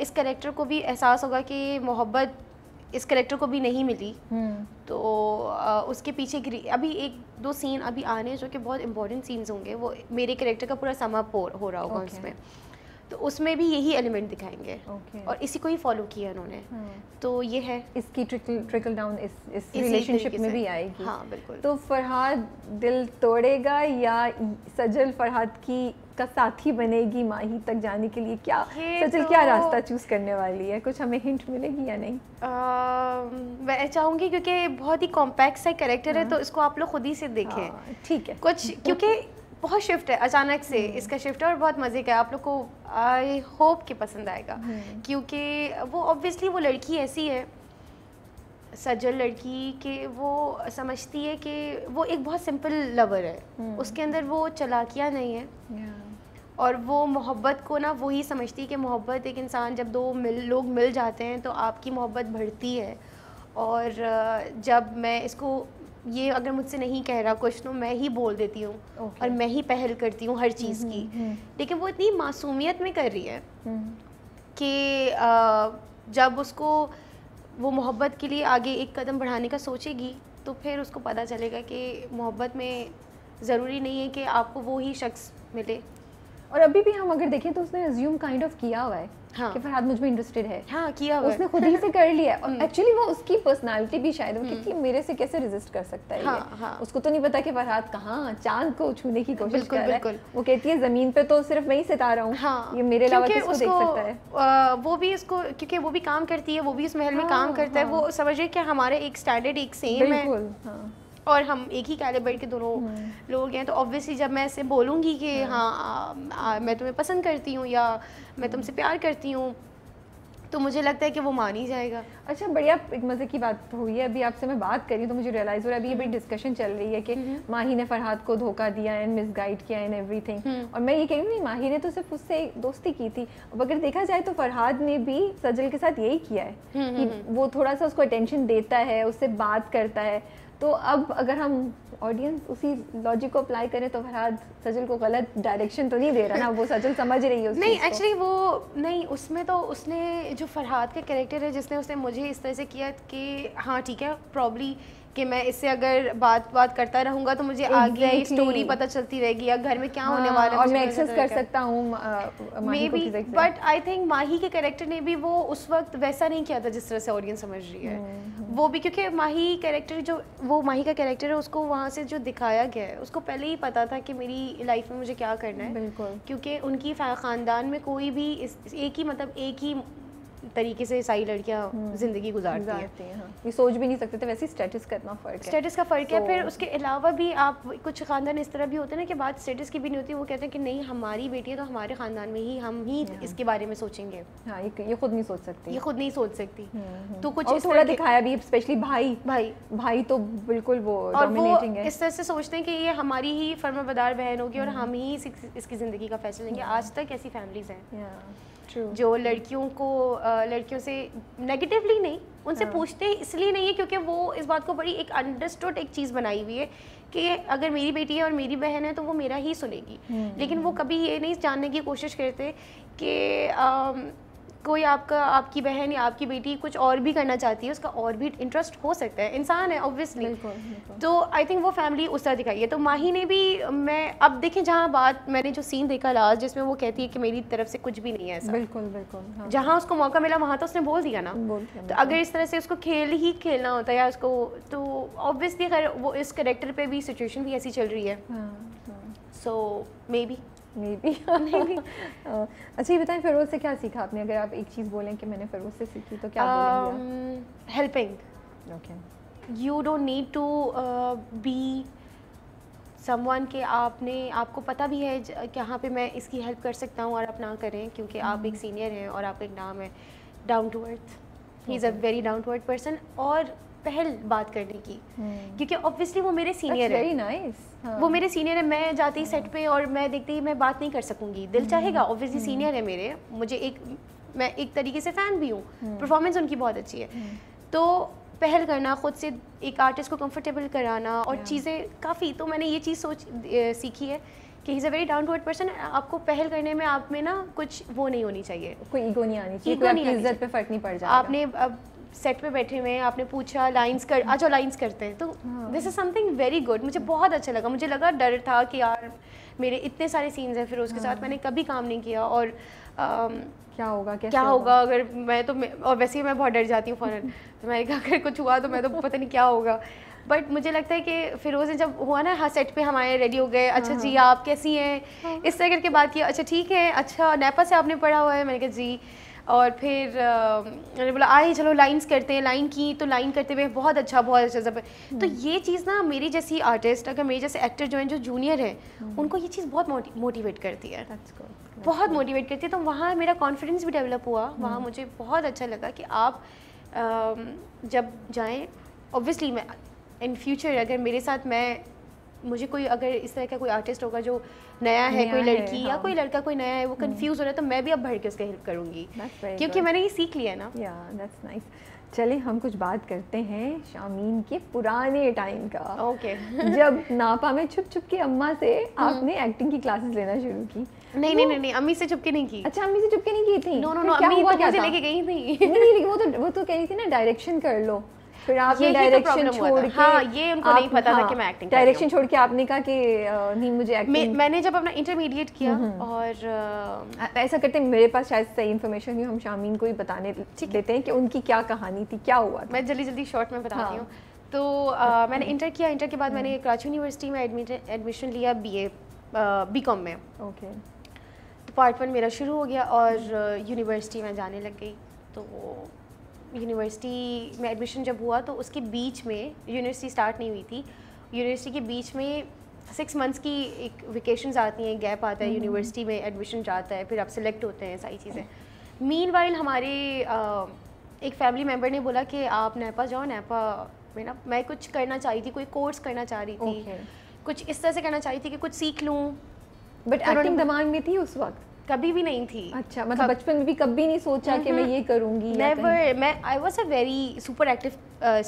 इस करेक्टर को भी एहसास होगा कि मोहब्बत इस करेक्टर को भी नहीं मिली हम्म। तो आ, उसके पीछे अभी एक दो सीन अभी आने जो कि बहुत इंपॉर्टेंट सीन्स होंगे वो मेरे करेक्टर का पूरा समा हो, हो रहा होगा okay. उसमें तो उसमें भी यही एलिमेंट दिखाएंगे okay. और इसी को ही फॉलो किया उन्होंने हम्म। तो ये है इसकी ट्रिकल ट्रिकल डाउन इस इस रिलेशनशिप में भी आएगी हाँ बिल्कुल तो फरहाद दिल तोड़ेगा या सजल फरहाद की उसका साथी बनेगी माही तक जाने के लिए क्या सचल तो, क्या रास्ता चूज करने वाली है कुछ हमें हिंट मिलेगी या नहीं मैं चाहूंगी क्योंकि बहुत ही कॉम्पैक्ट सा करेक्टर है हाँ। तो इसको आप लोग खुद ही से देखें हाँ, ठीक है कुछ क्योंकि बहुत शिफ्ट है अचानक से हम्म। इसका शिफ्ट है और बहुत मज़े का है आप लोग को आई होप कि पसंद आएगा हम्म। क्योंकि वो ऑब्वियसली वो लड़की ऐसी है सजल लड़की के वो समझती है कि वो एक बहुत सिंपल लवर है हम्म। उसके अंदर वो चलाकियाँ नहीं है yeah. और वो मोहब्बत को ना वही समझती है कि मोहब्बत एक इंसान जब दो मिल लोग मिल जाते हैं तो आपकी मोहब्बत बढ़ती है और जब मैं इसको ये अगर मुझसे नहीं कह रहा कुछ तो मैं ही बोल देती हूँ okay. और मैं ही पहल करती हूँ हर चीज़ हम्म, की हम्म, हम्म। लेकिन वो इतनी मासूमियत में कर रही है कि जब उसको वो मोहब्बत के लिए आगे एक कदम बढ़ाने का सोचेगी तो फिर उसको पता चलेगा कि मोहब्बत में ज़रूरी नहीं है कि आपको वो ही शख्स मिले और अभी भी हम अगर देखें तो उसने अज्यूम काइंड ऑफ किया हुआ है हाँ. कि फरहाद मुझ में इंटरेस्टेड है हाँ किया हुआ उसने खुद ही से कर लिया और एक्चुअली वो उसकी पर्सनालिटी भी शायद वो हम्म। कि मेरे से कैसे रिजिस्ट कर सकता है हाँ, हाँ. उसको तो नहीं पता कि फरहाद कहाँ चांद को छूने की कोशिश कर रहा है वो कहती है जमीन पे तो सिर्फ मैं ही सितारा हूँ हाँ. ये मेरे अलावा किसको देख सकता है वो भी इसको क्योंकि वो भी काम करती है वो भी इस महल में काम हाँ, करता है वो हाँ। समझिए कि हमारे एक स्टैंडर्ड एक सेम है और हम एक ही कैलिबर के दोनों हम्म। लोग हैं तो ऑब्वियसली जब मैं ऐसे बोलूँगी कि हम्म। हाँ मैं तुम्हें पसंद करती हूँ या मैं तुमसे प्यार करती हूँ तो मुझे लगता है कि वो मान ही जाएगा अच्छा बढ़िया एक मज़े की बात हुई है अभी आपसे मैं बात करी तो मुझे रियलाइज़ हो रहा है अभी ये बड़ी डिस्कशन चल रही है कि हम्म। माही ने फरहाद को धोखा दिया एंड मिस गाइड किया एंड एवरीथिंग और मैं ये कह रही हूँ नहीं माही ने तो सिर्फ उससे दोस्ती की थी अब अगर देखा जाए तो फरहाद ने भी सजल के साथ यही किया है कि वो थोड़ा सा उसको अटेंशन देता है उससे बात करता है तो अब अगर हम ऑडियंस उसी लॉजिक को अप्लाई करें तो फरहाद सजल को गलत डायरेक्शन तो नहीं दे रहा ना वो सजल समझ रही है नहीं एक्चुअली वो नहीं उसमें तो उसने जो फरहाद का कैरेक्टर है जिसने उसने मुझे इस तरह से किया कि हाँ ठीक है प्रॉब्ली कि मैं इससे अगर बात बात करता रहूंगा तो मुझे exactly. आगे स्टोरी पता चलती रहेगी या घर में क्या हाँ, होने वाला है और मैं एक्सेस कर सकता हूँ maybe but I think Mahi के कैरेक्टर ने भी वो उस वक्त वैसा नहीं किया था जिस तरह से ऑडियंस समझ रही है हम्म, वो हम्म। भी क्योंकि माही कैरेक्टर जो वो माही का कैरेक्टर है उसको वहाँ से जो दिखाया गया है उसको पहले ही पता था कि मेरी लाइफ में मुझे क्या करना है क्योंकि उनकी ख़ानदान में कोई भी एक ही मतलब एक ही तरीके से सारी लड़कियाँ हम्म। ज़िंदगी गुजारती हैं हाँ। ये सोच भी नहीं सकते थे वैसे स्टेटस करना फ़र्क स्टेटस का फ़र्क है फिर तो- उसके अलावा भी आप कुछ ख़ानदान इस तरह भी होते हैं ना कि बात स्टेटस की भी नहीं होती वो कहते हैं कि नहीं हमारी बेटी है तो हमारे ख़ानदान में ही हम ही हाँ। इसके बारे में सोचेंगे हाँ, ये खुद नहीं सोच सकती ये खुद नहीं सोच सकती हम्म, हम्म। तो कुछ थोड़ा दिखाया भी स्पेशली भाई भाई भाई तो बिल्कुल वो और वो इस तरह से सोचते हैं कि ये हमारी ही फर्माबदार बहन होगी और हम ही इसकी ज़िंदगी का फैसला लेंगे आज तक ऐसी फैमिलीज़ हैं जो लड़कियों को आ, लड़कियों से नेगेटिवली नहीं उनसे हाँ. पूछते इसलिए नहीं है क्योंकि वो इस बात को बड़ी एक अंडरस्टूड एक चीज़ बनाई हुई है कि अगर मेरी बेटी है और मेरी बहन है तो वो मेरा ही सुनेगी हम्म। लेकिन वो कभी ये नहीं जानने की कोशिश करते कि कोई आपका आपकी बहन या आपकी बेटी कुछ और भी करना चाहती है उसका और भी इंटरेस्ट हो सकता है इंसान है ऑब्वियसली तो आई थिंक वो फैमिली उस तरह दिखाई है तो माही ने भी मैं अब देखें जहाँ बात मैंने जो सीन देखा लास्ट जिसमें वो कहती है कि मेरी तरफ से कुछ भी नहीं है ऐसा बिल्कुल बिल्कुल हाँ। जहाँ उसको मौका मिला वहाँ तो उसने बोल दिया ना बोल तो अगर इस तरह से उसको खेल ही खेलना होता है या उसको तो ऑब्वियसली अगर वो इस करेक्टर पर भी सिचुएशन भी ऐसी चल रही है so maybe maybe oh, अच्छा ये बताएं फिरोज से क्या सीखा आपने अगर आप एक चीज़ बोलें कि मैंने फिरोज से सीखी तो क्या helping okay you don't need to be someone के आपने आपको पता भी है कि यहाँ पे मैं इसकी हेल्प कर सकता हूँ और आप ना करें क्योंकि आप mm-hmm. एक सीनियर हैं और आपका एक नाम है down to earth he is a very down to earth person और पहल बात करने की हम्म। क्योंकि ऑब्वियसली वो मेरे सीनियर है हाँ। वो मेरे सीनियर है मैं जाती सेट पे और मैं देखती मैं बात नहीं कर सकूंगी दिल हम्म, चाहेगा ऑब्वियसली सीनियर है मेरे मुझे एक मैं एक तरीके से फ़ैन भी हूँ परफॉर्मेंस हम्म। उनकी बहुत अच्छी है तो पहल करना खुद से एक आर्टिस्ट को कंफर्टेबल कराना और yeah. चीज़ें काफ़ी तो मैंने ये चीज़ सोच ए, सीखी है कि is a very down to earth person आपको पहल करने में आप में ना कुछ वो नहीं होनी चाहिए कोई ईगो नहीं आनी चाहिए ईगो नहीं इज्जत पे फर्क नहीं पड़ जाए आपने अब सेट पे बैठे हुए हैं आपने पूछा लाइंस कर आ जाओ लाइंस करते हैं तो this is something very good मुझे बहुत अच्छा लगा मुझे लगा डर था कि यार मेरे इतने सारे सीन्स हैं फिर उसके साथ हाँ। मैंने कभी काम नहीं किया और क्या होगा कैसे क्या होगा, अगर मैं तो और वैसे ही मैं बहुत डर जाती हूँ फ़ौरन तो मैंने कहा अगर कुछ हुआ तो मैं तो पता नहीं क्या होगा बट मुझे लगता है कि फिरोज ने जब हुआ ना हाँ सेट पे हमारे रेडी हो गए अच्छा जी हाँ। आप कैसी हैं हाँ। इस तरह करके बात की अच्छा ठीक है अच्छा नेपा से आपने पढ़ा हुआ है मैंने कहा जी और फिर मैंने बोला आए चलो लाइंस करते हैं लाइन की तो लाइन करते हुए बहुत अच्छा बहुत अच्छा सब तो हम्म। ये चीज़ ना मेरी जैसी आर्टिस्ट अगर मेरे जैसे एक्टर जो हैं जो जूनियर हैं हम्म। उनको ये चीज़ बहुत मोटिवेट करती है बहुत मोटिवेट करती है तो वहाँ मेरा कॉन्फिडेंस भी डेवलप हुआ वहाँ हम्म। मुझे बहुत अच्छा लगा कि आप जब जाएँ ऑब्वियसली मैं इन फ्यूचर अगर मेरे साथ मैं मुझे कोई अगर इस तरह का कोई आर्टिस्ट होगा जो नया है नया कोई लड़की है, हाँ। या कोई लड़का कोई नया है वो कंफ्यूज हम्म। हो रहा है तो मैं भी अब भर के उसका हेल्प करूँगी क्योंकि good. मैंने ये सीख लिया है ना या दैट्स नाइस चलिए हम कुछ बात करते हैं शामीन के पुराने टाइम का ओके okay. जब नापा में छुप छुप के अम्मा से हम्म। आपने एक्टिंग की क्लासेस लेना शुरू की नहीं नहीं नहीं अम्मी से चुपके नहीं की अच्छा अम्मी से चुपके नहीं की थी नो नो नो अम्मी तो मुझे लेके गई थी नहीं लेकिन वो तो वो तो कह रही थी ना डायरेक्शन कर लो फिर आपने डायरेक्शन तो छोड़ हाँ ये उनको नहीं पता था हाँ, कि मैं एक्टिंग डायरेक्शन छोड़ के आपने कहा कि नहीं मुझे एक्टिंग मैंने जब अपना इंटरमीडिएट किया हम्म, हम्म। और ऐसा करते मेरे पास शायद सही इन्फॉर्मेशन हुई हम शामीन को ही बताने देते हैं कि उनकी क्या कहानी थी क्या हुआ मैं जल्दी जल्दी शॉर्ट में बताती हाँ। हूँ तो मैंने इंटर किया इंटर के बाद मैंने कराची हम्म। यूनिवर्सिटी में एडमिशन लिया बी ए बी कॉम में ओके तो पार्ट वन मेरा शुरू हो गया और यूनिवर्सिटी में जाने लग गई तो यूनिवर्सिटी में एडमिशन जब हुआ तो उसके बीच में यूनिवर्सिटी स्टार्ट नहीं हुई थी यूनिवर्सिटी के बीच में सिक्स मंथ्स की एक वेकेशन आती हैं गैप आता है यूनिवर्सिटी हम्म। में एडमिशन जाता है फिर आप सिलेक्ट होते हैं सारी चीज़ें मीन वाइल हमारे एक फैमिली मेम्बर ने बोला कि आप नेपा जाओ नेपा में ना मैं कुछ करना चाह रही थी कोई कोर्स करना चाह रही थी okay. कुछ इस तरह से करना चाह रही थी कि कुछ सीख लूँ बट एक्टिंग दिमाग में थी उस वक्त कभी भी नहीं थी अच्छा मतलब कब... बचपन में भी कभी नहीं सोचा कि मैं ये करूँगी नेवर मैं I was a very super active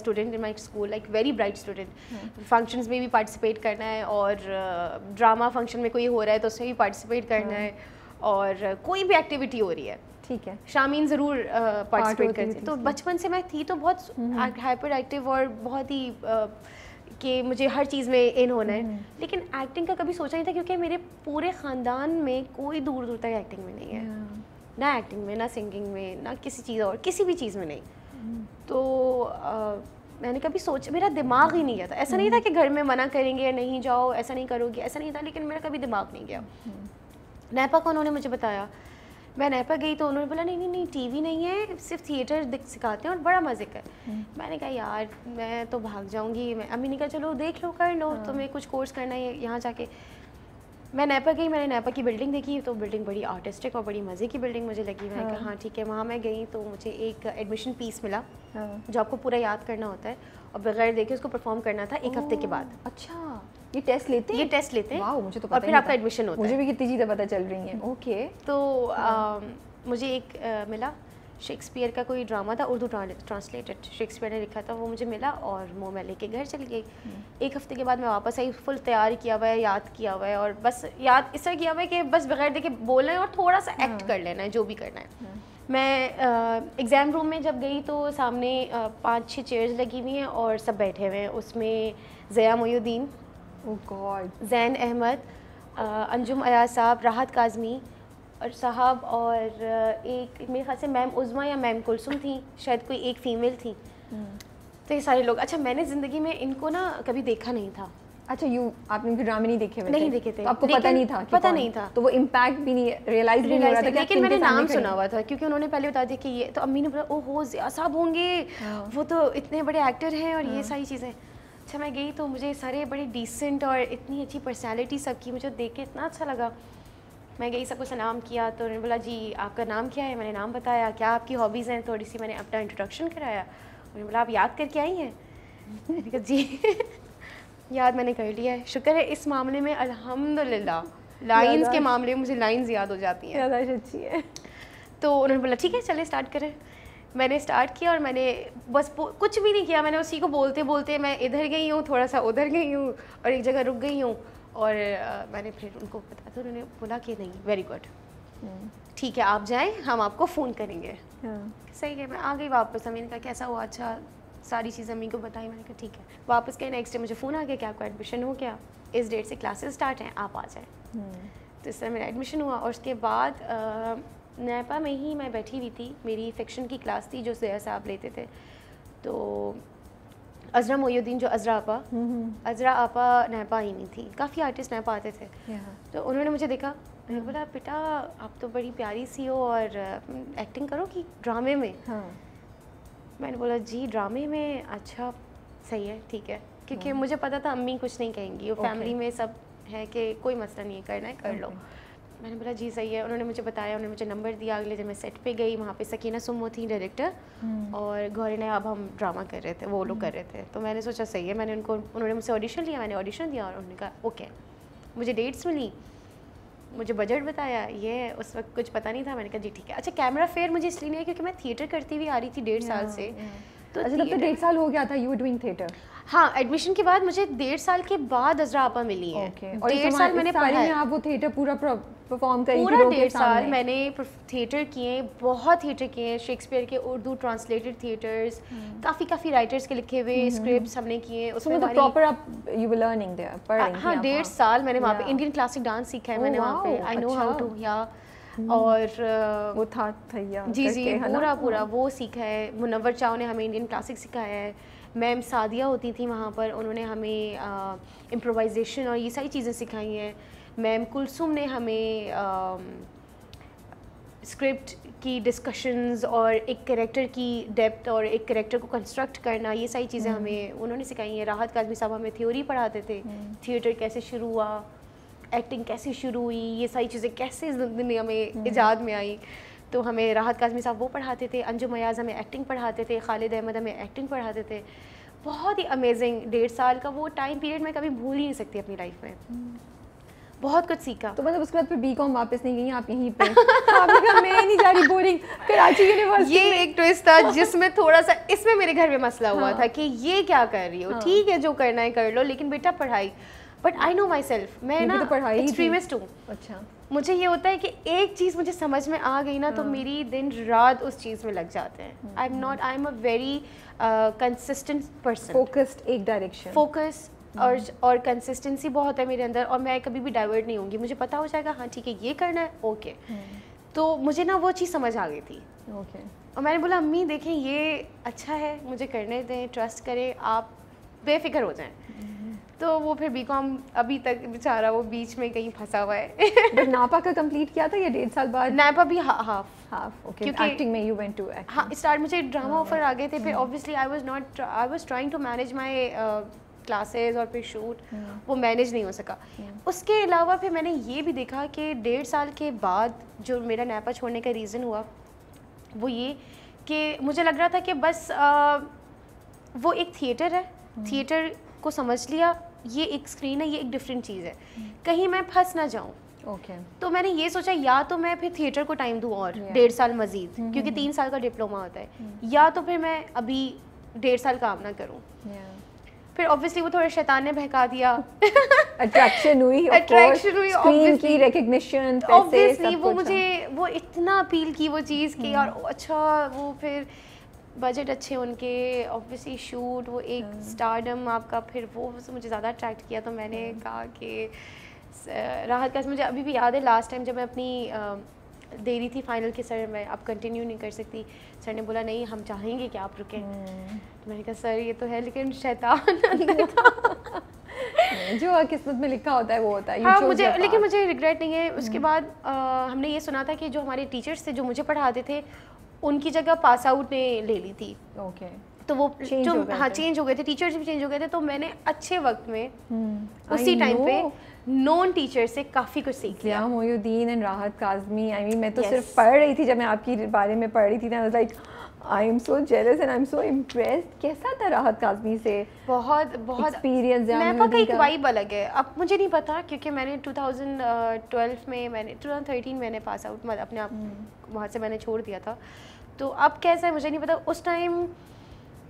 student in my school like very bright student functions में भी पार्टिसिपेट करना है और ड्रामा uh, फंक्शन में कोई हो रहा है तो उसमें भी पार्टिसिपेट करना हाँ। है और uh, कोई भी एक्टिविटी हो रही है ठीक है शामीन ज़रूर पार्टिसिपेट uh, करती तो बचपन से मैं थी तो बहुत हाइपर हम्म। एक्टिव और बहुत ही uh, कि मुझे हर चीज़ में इन होना है हम्म। लेकिन एक्टिंग का कभी सोचा नहीं था क्योंकि मेरे पूरे ख़ानदान में कोई दूर दूर तक एक्टिंग में नहीं है ना एक्टिंग में ना सिंगिंग में ना किसी चीज़ और किसी भी चीज़ में नहीं हम्म। तो आ, मैंने कभी सोच मेरा दिमाग ही नहीं गया था ऐसा नहीं था हम्म। कि घर में मना करेंगे या नहीं जाओ ऐसा नहीं करोगे ऐसा नहीं था लेकिन मेरा कभी दिमाग नहीं गया नैपा का उन्होंने मुझे बताया मैं नेपा गई तो उन्होंने बोला नहीं नहीं नहीं टीवी नहीं है सिर्फ थिएटर सिखाते हैं और बड़ा मज़े का हम्म। मैंने कहा यार मैं तो भाग जाऊँगी मैं अम्मी ने कहा चलो देख लो कर लो हाँ। तो मैं कुछ कोर्स करना है यहाँ जाके मैं नैपा गई मैंने नैपा की बिल्डिंग देखी तो बिल्डिंग बड़ी आर्टिस्टिक और बड़ी मज़े की बिल्डिंग मुझे लगी मैंने कहा हाँ।, हाँ ठीक है वहाँ मैं गई तो मुझे एक एडमिशन पीस मिला हाँ। जो आपको पूरा याद करना होता है और बगैर देखे उसको परफॉर्म करना था एक हफ्ते के बाद अच्छा ये टेस्ट लेते हैं ये टेस्ट लेते हैं मुझे तो पता और फिर आपका एडमिशन होता मुझे भी कितनी चीज़ें पता चल रही हैं ओके तो मुझे एक मिला शेक्सपियर का कोई ड्रामा था उर्दू ट्रांसलेटेड शेक्सपियर ने लिखा था वो मुझे मिला और वो मैं लेके घर चली गई हम्म। एक हफ्ते के बाद मैं वापस आई फुल तैयार किया हुआ है याद किया हुआ है और बस याद इस तरह किया हुआ है कि बस बगैर देखे बोलना है और थोड़ा सा एक्ट हाँ। कर लेना है जो भी करना है हाँ। मैं एग्ज़ाम रूम में जब गई तो सामने पाँच छः चेयर्स लगी हुई हैं और सब बैठे हुए हैं उसमें ज़या मोयुद्दीन जैन अहमद अंजुम अयाज साहब राहत काजमी और साहब और uh, एक मेरे ख्याल से मैम उज़मा या मैम कुलसुम थी शायद कोई एक फ़ीमेल थी hmm. तो ये सारे लोग अच्छा मैंने ज़िंदगी में इनको ना कभी देखा नहीं था अच्छा यू आपने उनके ड्रामे नहीं देखे नहीं देखे थे तो आपको पता नहीं था पता नहीं था तो वो इम्पैक्ट भी नहीं रियलाइज नहीं हो रहा था लेकिन मैंने नाम सुना हुआ था क्योंकि उन्होंने पहले बता दिया कि ये तो अम्मी ने बोला ओ हो साहब होंगे हाँ। वो तो इतने बड़े एक्टर हैं और ये हाँ। सारी चीज़ें अच्छा मैं गई तो मुझे सारे बड़े डिसेंट और इतनी अच्छी पर्सनैलिटी सबकी मुझे देख के इतना अच्छा लगा मैं गई सबको सलाम किया तो उन्होंने बोला जी आपका नाम क्या है मैंने नाम बताया क्या आपकी हॉबीज़ हैं थोड़ी सी मैंने अपना इंट्रोडक्शन कराया उन्होंने बोला आप याद करके आई हैं जी याद मैंने कर लिया है शुक्र है इस मामले में अलहमदिल्ला लाइन्स के मामले में मुझे लाइन्स याद हो जाती हैं अच्छी है तो उन्होंने बोला ठीक है चले स्टार्ट करें मैंने स्टार्ट किया और मैंने बस कुछ भी नहीं किया मैंने उसी को बोलते बोलते मैं इधर गई हूँ थोड़ा सा उधर गई हूँ और एक जगह रुक गई हूँ और आ, मैंने फिर उनको बताया तो उन्होंने बोला कि नहीं वेरी गुड हम्म। ठीक है आप जाएं हम आपको फ़ोन करेंगे हाँ। सही है मैं आ गई वापस अमीन का कैसा हुआ अच्छा सारी चीज़ें अमीन को बताई मैंने कहा ठीक है वापस गए नेक्स्ट डे मुझे फ़ोन आ गया कि आपका एडमिशन हो गया इस डेट से क्लासेस स्टार्ट हैं आप आ जाएँ हम्म। तो इस तरह मेरा एडमिशन हुआ और उसके बाद नैपा में ही मैं बैठी हुई थी मेरी फ़िक्शन की क्लास थी जो जया साहब लेते थे तो अजरा मोयुद्दीन जो अजरा आपा अजरा आपा नैपा ही नहीं थी काफ़ी आर्टिस्ट नैपा आते थे तो उन्होंने मुझे देखा मैंने बोला बेटा आप तो बड़ी प्यारी सी हो और एक्टिंग करो कि ड्रामे में हाँ। मैंने बोला जी ड्रामे में अच्छा सही है ठीक है क्योंकि हाँ। मुझे पता था अम्मी कुछ नहीं कहेंगी वो फैमिली में सब है कि कोई मसला नहीं करना है कर लो मैंने बोला जी सही है उन्होंने मुझे बताया उन्होंने मुझे नंबर दिया अगले दिन मैं सेट पे गई वहाँ पे सकीना सुमो थी डायरेक्टर हम्म। और गौरी ने अब हम ड्रामा कर रहे थे वो लोग कर रहे थे तो मैंने सोचा सही है मैंने उनको उन्होंने मुझसे ऑडिशन लिया मैंने ऑडिशन दिया और उन्होंने कहा ओके मुझे डेट्स मिली मुझे बजट बताया ये उस वक्त कुछ पता नहीं था मैंने कहा जी ठीक है अच्छा कैमरा फेयर मुझे इसलिए नहीं है क्योंकि मैं थिएटर करती हुई आ रही थी डेढ़ साल से तो अच्छा तो डेढ़ साल हो गया था यू डूइंग थिएटर हाँ एडमिशन के बाद मुझे डेढ़ साल के बाद अजरा आपा मिली है okay. डेढ़ साल मैंने पढ़ा है आप वो थिएटर पूरा परफॉर्म करी पूरा डेढ़ साल मैंने थिएटर किए बहुत थिएटर किए हैं शेक्सपियर के उर्दू ट्रांसलेटेड थिएटर्स काफ़ी काफ़ी राइटर्स के लिखे हुए स्क्रिप्ट hmm. हमने किए उसमें प्रॉपर तो आप यू लर्निंग हाँ डेढ़ साल मैंने वहाँ पे इंडियन क्लासिक डांस सीखा है oh, मैंने वहाँ पे आई नो हाउ टू या और वो था जी जी पूरा पूरा hmm. वो सीखा है मुनवर चाओ ने हमें इंडियन क्लासिक सिखाया है मैम सादिया होती थी वहाँ पर उन्होंने हमें इम्प्रोवाइजेशन और ये सारी चीज़ें सिखाई हैं मैम कुलसुम ने हमें स्क्रिप्ट की डिस्कशंस और एक करेक्टर की डेप्थ और एक करेक्टर को कंस्ट्रक्ट करना ये सारी चीज़ें हम्म। हमें उन्होंने सिखाई हैं राहत काजमी साहब हमें थ्योरी पढ़ाते थे थिएटर हम्म। कैसे शुरू हुआ एक्टिंग कैसे शुरू हुई ये सारी चीज़ें कैसे दुनिया हमें हम्म। ईजाद में आई तो हमें राहत काजमी साहब वो पढ़ाते थे अंजुम अयाज हमें एक्टिंग पढ़ाते थे खालिद अहमद हमें एक्टिंग पढ़ाते थे बहुत ही अमेजिंग डेढ़ साल का वो टाइम पीरियड मैं कभी भूल ही नहीं सकती अपनी लाइफ में बहुत कुछ सीखा तो मतलब उसके बाद फिर बी कॉम वापस नहीं गई आप यहीं पे मैं नहीं जा रही बोरिंग कराची यूनिवर्सिटी ये एक ट्विस्ट था जिसमें थोड़ा सा इसमें मेरे घर में मसला हाँ। हुआ था कि ये क्या कर रही हो हाँ। ठीक हाँ। है जो करना है कर लो लेकिन बेटा पढ़ाई but I know myself मैं ना तो पढ़ाई हूँ अच्छा मुझे ये होता है कि एक चीज़ मुझे समझ में आ गई ना तो हाँ। मेरी दिन रात उस चीज़ में लग जाते हैं I am not I am a very consistent person focused एक डायरेक्शन हम्म। फोकस और और कंसिस्टेंसी बहुत है मेरे अंदर और मैं कभी भी डाइवर्ट नहीं होंगी मुझे पता हो जाएगा हाँ ठीक है ये करना है ओके हम्म। तो मुझे ना वो चीज़ समझ आ गई थी ओके और मैंने बोला अम्मी देखें ये अच्छा है मुझे करने दें ट्रस्ट करें आप बेफिक्र हो जाएं हम्म। तो वो फिर बी कॉम अभी तक बेचारा वो बीच में कहीं फंसा हुआ है नापा का कंप्लीट किया था या डेढ़ साल बाद नापा भी हाफ हाफ ओके एक्टिंग में यू वेंट टू हाँ स्टार्ट मुझे ड्रामा ऑफर आ गए थे फिर obviously I was not I was trying to manage my classes और फिर शूट hmm. वो मैनेज नहीं हो सका hmm. उसके अलावा फिर मैंने ये भी देखा कि डेढ़ साल के बाद जो मेरा नापा छोड़ने का रीज़न हुआ वो ये कि मुझे लग रहा था कि बस uh, वो एक थिएटर है थिएटर hmm. को समझ लिया ये एक स्क्रीन है ये एक डिफरेंट चीज़ है कहीं मैं फंस ना जाऊँ ओके okay. तो मैंने ये सोचा या तो मैं फिर थिएटर को टाइम दूँ और yeah. डेढ़ साल मजीद mm-hmm. हम्म, क्योंकि हम्म, तीन हम्म। साल का डिप्लोमा होता है mm-hmm. या तो फिर मैं अभी डेढ़ साल काम ना करूँ yeah. फिर ऑब्वियसली वो थोड़ा शैतान ने बहका दिया अट्रैक्शन हुई अट्रैक्शन हुई ऑब्वियसली रिकग्निशन ऑब्वियसली वो मुझे हाँ। वो इतना अपील की वो चीज़ की और अच्छा वो फिर बजट अच्छे उनके ऑब्वियसली शूट वो एक स्टारडम हाँ। आपका फिर वो मुझे ज़्यादा अट्रैक्ट किया तो मैंने हाँ। कहा कि राहत का मुझे अभी भी याद है लास्ट टाइम जब मैं अपनी दे रही थी फाइनल के सर मैं आप कंटिन्यू नहीं कर सकती सर ने बोला नहीं हम चाहेंगे कि आप रुकें हाँ। तो मैंने कहा सर ये तो है लेकिन शैतान अंदर था जो किस्मत में लिखा होता है वो होता है हाँ मुझे लेकिन मुझे रिग्रेट नहीं है उसके बाद आ, हमने ये सुना था कि जो हमारे टीचर्स थे जो मुझे पढ़ाते थे उनकी जगह पास आउट ने ले ली थी ओके okay. तो वो जो हाँ चेंज हो गए थे टीचर्स भी चेंज हो गए थे तो मैंने अच्छे वक्त में hmm. उसी टाइम पे नॉन टीचर से काफ़ी कुछ सीख लिया Mohiuddin and Rahat Kazmi I I mean mean, मैं तो yes. सिर्फ पढ़ रही थी जब मैं आपकी बारे में पढ़ रही थी ना like like, I am so jealous and I am so impress कैसा था राहत काजमी से बहुत बहुत एक्सपीरियंस है महफा का एक वाइब अलग है अब मुझे नहीं पता क्योंकि मैंने 2012 में मैंने 2013 मैंने पास आउट मतलब अपने आप हम्म। वहाँ से मैंने छोड़ दिया था तो अब कैसा है मुझे नहीं पता उस टाइम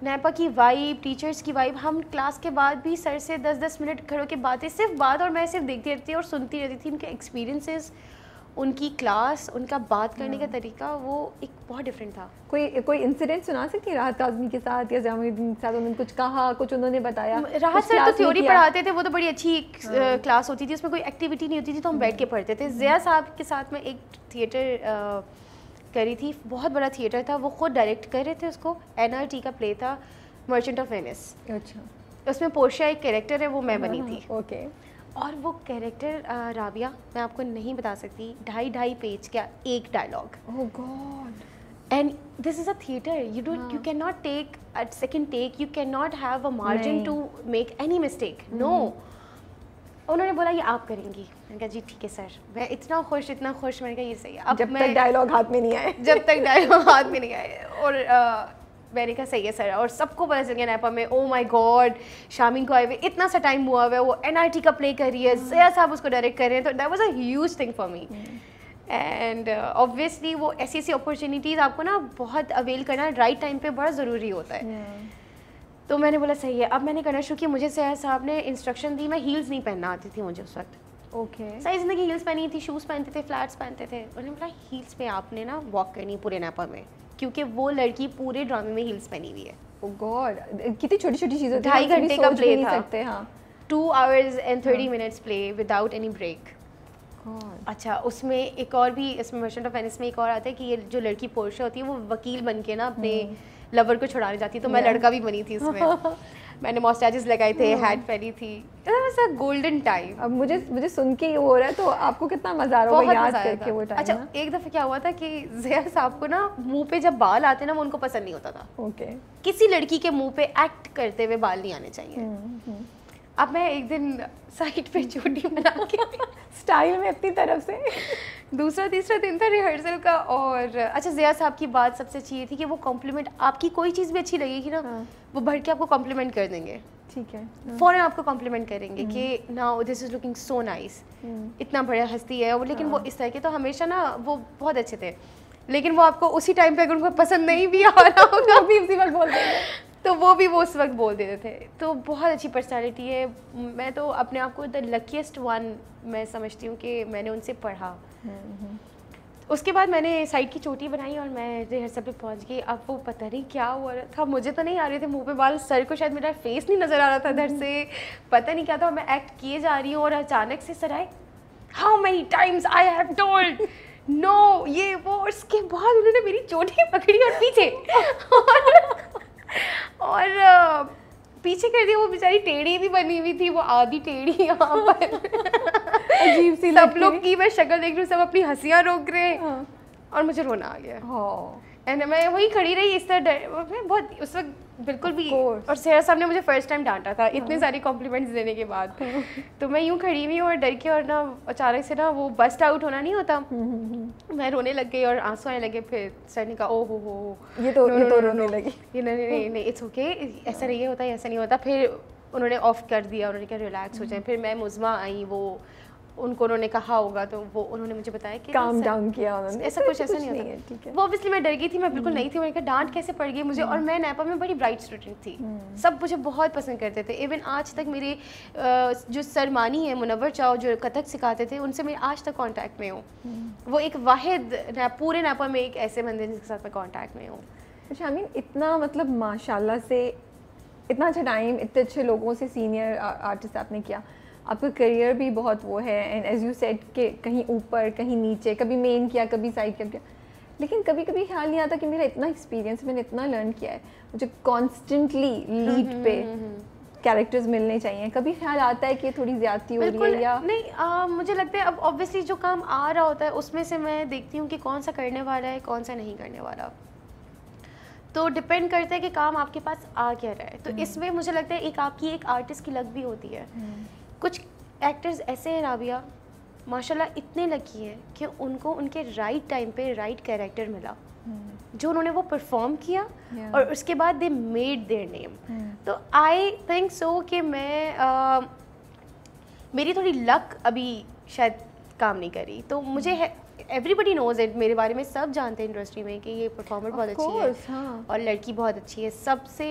नेपा की वाइब टीचर्स की वाइब हम क्लास के बाद भी सर से दस दस मिनट घरों के बातें सिर्फ बात और मैं सिर्फ देखती रहती और सुनती रहती थी उनके एक्सपीरियंसेस उनकी क्लास उनका बात करने का हाँ। तरीका वो एक बहुत डिफरेंट था कोई कोई इंसिडेंट सुना सकती है राहत आजमी के साथ या जामुद्दीन के साथ उन्होंने कुछ कहा कुछ उन्होंने बताया राहत सर तो थ्योरी पढ़ाते थे वो तो बड़ी अच्छी क्लास हाँ। होती थी उसमें कोई एक्टिविटी नहीं होती थी तो हम बैठ के हाँ। पढ़ते थे ज़िया साहब के साथ में एक थिएटर करी थी बहुत बड़ा थिएटर था वो खुद डायरेक्ट कर रहे थे उसको एन का प्ले था मर्चेंट ऑफ वेनिस अच्छा उसमें पोर्शा एक कैरेक्टर है वो मैं बनी थी ओके और वो कैरेक्टर राबिया मैं आपको नहीं बता सकती ढाई ढाई पेज का एक dialogue oh God and this is a theatre you don't you can not take a second take you can not have a margin to make any mistake no उन्होंने बोला ये आप करेंगी मैंने कहा जी ठीक है सर मैं इतना खुश इतना खुश मैंने कहा ये सही है अब जब मैं डायलॉग हाथ में नहीं आए जब तक डायलॉग हाथ में नहीं आए और uh, मैंने कहा सही है सर और सबको पता चल गया नैपा में ओ माय गॉड शामिन को आए हुए इतना सा टाइम हुआ हुआ है वो एन का प्ले कर रही है जया hmm. साहब उसको डायरेक्ट कर रहे हैं तो that was a huge thing for me and obviously वो ऐसी ऐसी अपॉर्चुनिटीज़ आपको ना बहुत अवेल करना राइट टाइम पर बड़ा ज़रूरी होता है yeah. तो मैंने बोला सही है अब मैंने करना शुरू किया मुझे सया साहब ने इंस्ट्रक्शन दी मैं हील्स नहीं पहनना आती थी मुझे उस वक्त ओके सही सारी ज़िंदगी हील्स पहनी थी शूज़ पहनते थे फ्लैट्स पहनते थे उन्होंने बोला हील्स पे आपने ना वॉक करनी पूरे नापा में क्योंकि वो लड़की पूरे ड्रामे में हील्स पहनी हुई है गॉड oh कितनी छोटी छोटी चीज़ें ढाई मतलब घंटे का प्ले था सकते हाँ two hours and thirty minutes play without any break अच्छा उसमें एक और भी इसमें मर्चेंट ऑफ वेनिस में एक और आता है कि ये जो लड़की पोर्शा होती है वो वकील बन के ना अपने हम्म। लवर को छुड़ाने जाती तो मैं लड़का भी बनी थी उसमें मैंने मॉस्टैचेस लगाए थे हैड पहनी थी तो गोल्डन टाइम अब मुझे मुझे सुन के वो हो रहा है तो आपको कितना मजा आ रहा होगा याद करके वो टाइम अच्छा ना? हाँ? एक दफ़ा क्या हुआ था कि जया साहब को ना मुंह पे जब बाल आते ना वो उनको पसंद नहीं होता था ओके okay. किसी लड़की के मुंह पे एक्ट करते हुए बाल नहीं आने चाहिए हम्म, हम्म। अब मैं एक दिन साइड पे चोटी बना के स्टाइल में अपनी तरफ से दूसरा तीसरा दिन था रिहर्सल का और अच्छा ज़िया साहब की बात सबसे अच्छी ये थी कि वो कॉम्प्लीमेंट आपकी कोई चीज़ भी अच्छी लगेगी ना हाँ। वो भर के आपको कॉम्प्लीमेंट कर देंगे ठीक है हाँ। फ़ौरन आपको कॉम्प्लीमेंट करेंगे हम्म। कि ना this is looking so nice इतना बढ़िया हस्ती है और लेकिन वो हाँ। इस तरह के तो हमेशा ना वो बहुत अच्छे थे लेकिन वो आपको उसी टाइम पे अगर उनको पसंद नहीं भी आ रहा होगा भी उसी वक्त बोल देंगे तो वो भी वो उस वक्त बोल देते थे तो बहुत अच्छी पर्सनैलिटी है मैं तो अपने आप को द लकीस्ट वन मैं समझती हूँ कि मैंने उनसे पढ़ा हम्म, हम्म। उसके बाद मैंने साइड की चोटी बनाई और मैं रिहर्सल पे पहुंच गई अब वो पता नहीं क्या हुआ रहा था मुझे तो नहीं आ रहे थे मुंह पे बाल सर को शायद मेरा फेस नहीं नज़र आ रहा था इधर हम्म, से पता नहीं क्या था मैं एक्ट किए जा रही हूँ और अचानक से सर आए how many times I have told no ये वो उसके बाद उन्होंने मेरी चोटी पकड़ी और पीछे और पीछे कर दिया वो बेचारी टेढ़ी भी बनी हुई थी वो आधी टेढ़ी यहाँ पर अजीब सी सब लोग की मैं शक्ल देख रही हूँ सब अपनी हंसियाँ रोक रहे हैं हाँ। और मुझे रोना आ गया हाँ एंड मैं वही खड़ी रही इस तरह मैं बहुत उस वक्त बिल्कुल भी और सेहरा साहब ने मुझे फर्स्ट टाइम डांटा था इतने हाँ। सारे कॉम्प्लीमेंट्स देने के बाद हाँ। तो मैं यूँ खड़ी हुई और डर के और ना अचानक से ना वो बस्ट आउट होना नहीं होता हम्म, हम्म, हम्म। मैं रोने लग गई और आंसू आने लगे फिर सर ने कहा ओ हो हो ये तो ये तो रोने लगी ये नहीं नहीं नहीं इट्स ओके ऐसा नहीं होता ऐसा नहीं होता फिर उन्होंने ऑफ कर दिया उन्होंने कहा रिलैक्स हो जाए फिर मैं मुजमा आई वो उनको उन्होंने कहा होगा तो वो उन्होंने मुझे बताया कि काम डाउन किया उन्होंने ऐसा कुछ ऐसा नहीं होता ठीक है वो ऑब्वियसली मैं डर गई थी मैं बिल्कुल हम्म। नहीं थी उन्होंने कहा डांट कैसे पड़ गई मुझे और हम्म। मैं नैपा में बड़ी ब्राइट स्टूडेंट थी हम्म। सब मुझे बहुत पसंद करते थे इवन आज तक मेरे जो सरमानी है मुनवर चाओ जो कथक सिखाते थे उनसे मैं आज तक कॉन्टैक्ट में हूँ वो एक वाहिद पूरे नैपा में एक ऐसे बंदे जिनके साथ मैं कॉन्टैक्ट में हूँ अच्छा आई मीन इतना मतलब माशाल्लाह से इतना अच्छा टाइम इतने अच्छे लोगों से सीनियर आर्टिस्ट आपने किया आपका करियर भी बहुत वो है एंड एज यू सेट के कहीं ऊपर कहीं नीचे कभी मेन किया कभी साइड किया किया लेकिन कभी कभी ख्याल नहीं आता कि मेरा इतना एक्सपीरियंस मैंने इतना लर्न किया है मुझे कॉन्स्टेंटली हम्म, लीड पे कैरेक्टर्स हम्म, हम्म, मिलने चाहिए कभी ख्याल आता है कि थोड़ी ज्यादा हो रही है या नहीं आ, मुझे लगता है अब ऑब्वियसली जो काम आ रहा होता है उसमें से मैं देखती हूँ कि कौन सा करने वाला है कौन सा नहीं करने वाला तो डिपेंड करता है कि काम आपके पास आ क्या रहा है तो इसमें मुझे लगता है एक आपकी एक आर्टिस्ट की लग भी होती है कुछ एक्टर्स ऐसे हैं राबिया माशाल्लाह इतने लकी हैं कि उनको उनके राइट टाइम पे राइट कैरेक्टर मिला hmm. जो उन्होंने वो परफॉर्म किया yeah. और उसके बाद दे मेड देयर नेम तो आई थिंक सो कि मैं आ, मेरी थोड़ी लक अभी शायद काम नहीं करी तो मुझे एवरीबडी नोज इट मेरे बारे में सब जानते हैं इंडस्ट्री में कि ये परफॉर्मर बहुत course, अच्छी है हाँ. और लड़की बहुत अच्छी है सबसे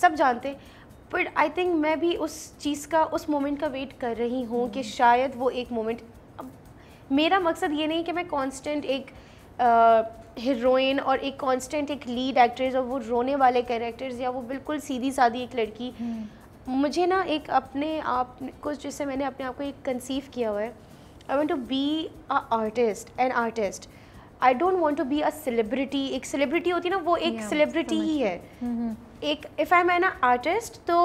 सब जानते हैं बट आई थिंक मैं भी उस चीज़ का उस मोमेंट का वेट कर रही हूँ कि hmm. शायद वो एक मोमेंट मेरा मकसद ये नहीं कि मैं कॉन्स्टेंट एक हीरोइन और एक कॉन्स्टेंट एक लीड एक्ट्रेस और वो रोने वाले कैरेक्टर्स या वो बिल्कुल सीधी सादी एक लड़की hmm. मुझे ना एक अपने आप को जैसे मैंने अपने आप को एक कंसीव किया हुआ है I want to be a artist an artist I don't want to be a celebrity एक सेलिब्रिटी होती है ना वो एक सेलिब्रिटी yeah, ही है हम्म, हम्म। एक इफ़ आई मैन आर्टिस्ट तो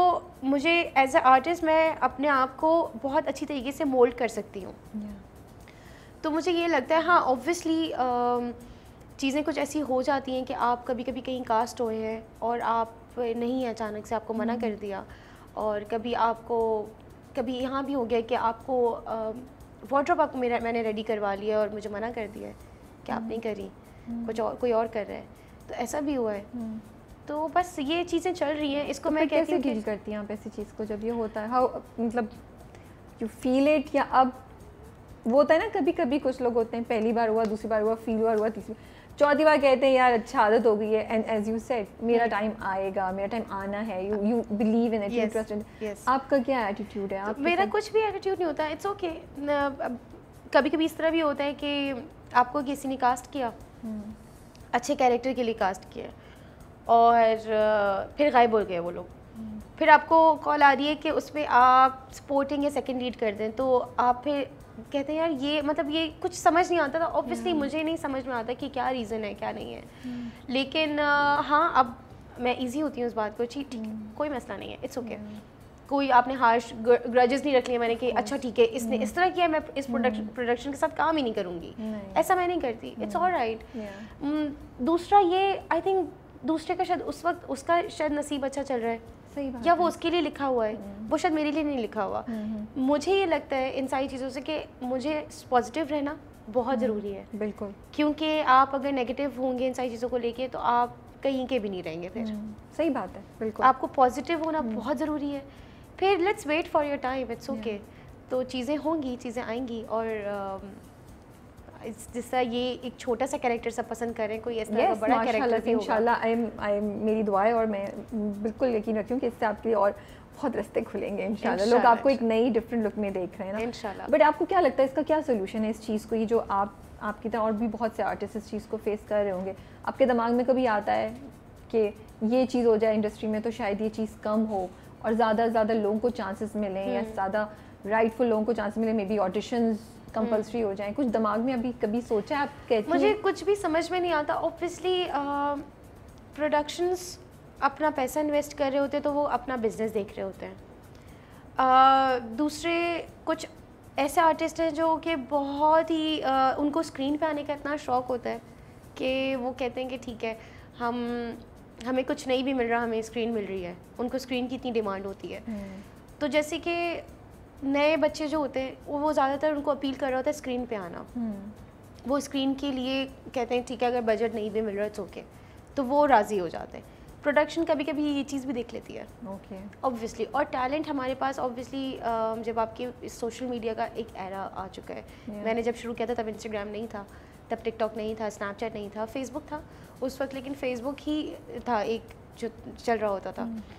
मुझे एज अ आर्टिस्ट मैं अपने आप को बहुत अच्छी तरीके से मोल्ड कर सकती हूँ तो मुझे ये लगता है हाँ ऑब्वियसली चीज़ें कुछ ऐसी हो जाती हैं कि आप कभी कभी कहीं कास्ट हुए हैं और आप नहीं अचानक से आपको मना कर mm-hmm. दिया और कभी आपको कभी यहाँ भी हो गया कि आपको वाटर आपको मेरा मैंने रेडी करवा लिया और मुझे मना कर दिया है कि आप mm-hmm. नहीं करी mm-hmm. कुछ और कोई और कर रहा है तो ऐसा भी हुआ है तो बस ये चीज़ें चल रही हैं इसको तो मैं कैसे डील करती हूँ आप ऐसी चीज़ को जब ये होता है हाउ मतलब यू फील इट या अब वो होता है ना कभी कभी कुछ लोग होते हैं पहली बार हुआ दूसरी बार हुआ फील हुआ हुआ तीसरी चौथी बार कहते हैं यार अच्छा आदत हो गई है एंड एज यू सेट मेरा टाइम आएगा मेरा टाइम आना है you you believe in it आपका क्या एटीट्यूड है आप मेरा कुछ भी एटीट्यूड नहीं होता इट्स ओके कभी कभी इस तरह भी होता है कि आपको किसी ने कास्ट किया हम्म। अच्छे कैरेक्टर के लिए कास्ट किया और फिर गायब हो गए वो लोग फिर आपको कॉल आ रही है कि उसमें आप स्पोर्टिंग या सेकंड लीड कर दें तो आप फिर कहते हैं यार ये मतलब ये कुछ समझ नहीं आता था ऑब्वियसली हम्म। मुझे नहीं समझ में आता कि क्या रीज़न है क्या नहीं है हम्म। लेकिन हाँ अब मैं इजी होती हूँ उस बात को ठीक ठीक हम्म। कोई मसला नहीं है इट्स ओके कोई आपने हार्श ग्रजेस नहीं रख लिया मैंने कि अच्छा ठीक है इसने इस तरह किया मैं इस प्रोडक्शन के साथ काम ही नहीं करूँगी ऐसा मैं नहीं करती इट्स ऑल राइट दूसरा ये आई थिंक दूसरे का शायद उस वक्त उसका शायद नसीब अच्छा चल रहा है सही बात या वो उसके लिए लिखा हुआ है हम्म। वो शायद मेरे लिए नहीं लिखा हुआ हम्म, हम्म। मुझे ये लगता है इन सारी चीज़ों से कि मुझे पॉजिटिव रहना बहुत ज़रूरी है बिल्कुल क्योंकि आप अगर नेगेटिव होंगे इन सारी चीज़ों को लेके तो आप कहीं के भी नहीं रहेंगे फिर सही बात है बिल्कुल आपको पॉजिटिव होना बहुत ज़रूरी है फिर let's wait for your time it's okay तो चीज़ें होंगी चीज़ें आएंगी और um, जिसका ये एक छोटा सा कैरेक्टर सब पसंद करें कोई ऐसा yes, बड़ा कैरेक्टर इंशाल्लाह आई एम आई एम मेरी दुआएं और मैं बिल्कुल यकीन रखती हूँ कि इससे आपके लिए और बहुत रस्ते खुलेंगे इंशाल्लाह लोग आपको एक नई डिफरेंट लुक में देख रहे हैं ना इंशाल्लाह बट आपको क्या लगता है इसका क्या सोल्यूशन है इस चीज़ को ये जो आप आपकी तरह और भी बहुत से आर्टिस्ट इस चीज़ को फेस कर रहे होंगे आपके दिमाग में कभी आता है कि ये चीज़ हो जाए इंडस्ट्री में तो शायद ये चीज़ कम हो और ज़्यादा से ज़्यादा लोगों को चांसेस मिलें या हम्म। ज़्यादा राइटफुल लोगों को चांस मिले maybe auditions compulsory hmm. हो जाए कुछ दिमाग में अभी कभी सोचा आप कहती मुझे कुछ भी समझ में नहीं आता ऑब्वियसली प्रोडक्शंस uh, अपना पैसा इन्वेस्ट कर रहे होते हैं तो वो अपना बिजनेस देख रहे होते हैं uh, दूसरे कुछ ऐसे आर्टिस्ट हैं जो कि बहुत ही uh, उनको स्क्रीन पे आने का इतना शौक़ होता है कि वो कहते हैं कि ठीक है हम हमें कुछ नहीं भी मिल रहा हमें स्क्रीन मिल रही है उनको स्क्रीन की इतनी डिमांड होती है hmm. तो जैसे कि नए बच्चे जो होते हैं वो ज़्यादातर उनको अपील कर रहा होता है स्क्रीन पे आना हम्म। वो स्क्रीन के लिए कहते हैं ठीक है अगर बजट नहीं भी मिल रहा है तो ओके तो वो राज़ी हो जाते हैं प्रोडक्शन कभी कभी ये चीज़ भी देख लेती है ओके okay. ऑब्वियसली और टैलेंट हमारे पास ऑब्वियसली जब आपके सोशल मीडिया का एक एरा आ चुका है yeah. मैंने जब शुरू किया था तब इंस्टाग्राम नहीं था तब टिकटॉक नहीं था स्नैपचैट नहीं था फेसबुक था उस वक्त लेकिन फेसबुक ही था एक जो चल रहा होता था hmm.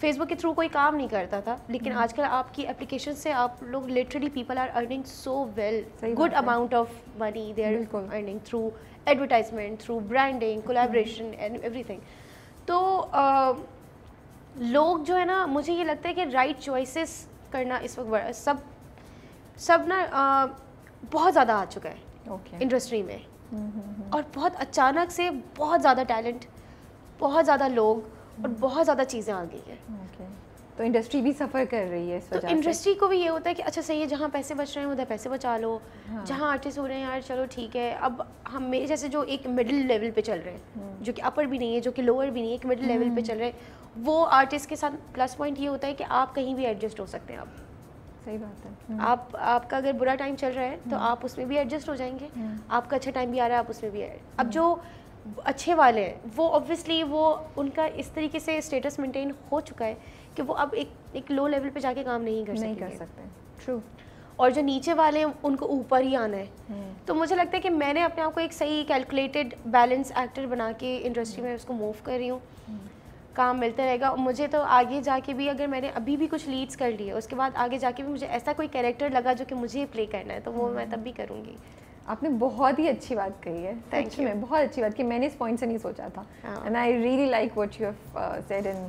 फेसबुक के थ्रू कोई काम नहीं करता था लेकिन हम्म। आजकल आपकी एप्लीकेशन से आप लोग literally people are earning so well good amount of money they are earning through advertisement through branding collaboration and everything तो लोग जो है ना मुझे ये लगता है कि राइट right चॉइसेस करना इस वक्त सब सब ना बहुत ज़्यादा आ चुका है okay. इंडस्ट्री में mm -hmm. और बहुत अचानक से बहुत ज़्यादा टैलेंट बहुत ज़्यादा लोग और बहुत ज़्यादा चीज़ें आ गई हैं तो इंडस्ट्री भी सफ़र कर रही है इस तो वजह तो इंडस्ट्री को भी ये होता है कि अच्छा सही है जहाँ पैसे बच रहे हैं उधर पैसे बचा लो हाँ। जहाँ आर्टिस्ट हो रहे हैं यार चलो ठीक है अब हम मेरे जैसे जो एक मिडिल लेवल पे चल रहे हैं हम्म। जो कि अपर भी नहीं है जो कि लोअर भी नहीं है एक मिडिल लेवल पे हम्म। चल रहे हैं वो आर्टिस्ट के साथ प्लस पॉइंट ये होता है कि आप कहीं भी एडजस्ट हो सकते हैं आप सही बात है हम्म। आप आपका अगर बुरा टाइम चल रहा है तो आप उसमें भी एडजस्ट हो जाएंगे आपका अच्छा टाइम भी आ रहा है आप उसमें भी अब जो अच्छे वाले हैं वो ऑब्वियसली वो उनका इस तरीके से स्टेटस मेंटेन हो चुका है कि वो अब एक एक लो लेवल पे जाके काम नहीं कर नहीं कर सकते ट्रू और जो नीचे वाले हैं उनको ऊपर ही आना है हम्म। तो मुझे लगता है कि मैंने अपने आप को एक सही कैलकुलेटेड बैलेंस एक्टर बना के इंडस्ट्री में उसको मूव कर रही हूँ हम्म। काम मिलता रहेगा मुझे तो आगे जाके भी अगर मैंने अभी भी कुछ लीड्स कर लिए उसके बाद आगे जाके भी मुझे ऐसा कोई कैरेक्टर लगा जो कि मुझे प्ले करना है तो वो मैं हम्म। तब भी करूँगी आपने बहुत ही अच्छी बात कही है यू में बहुत अच्छी बात की मैंने इस पॉइंट से नहीं सोचा था and I really like what you said and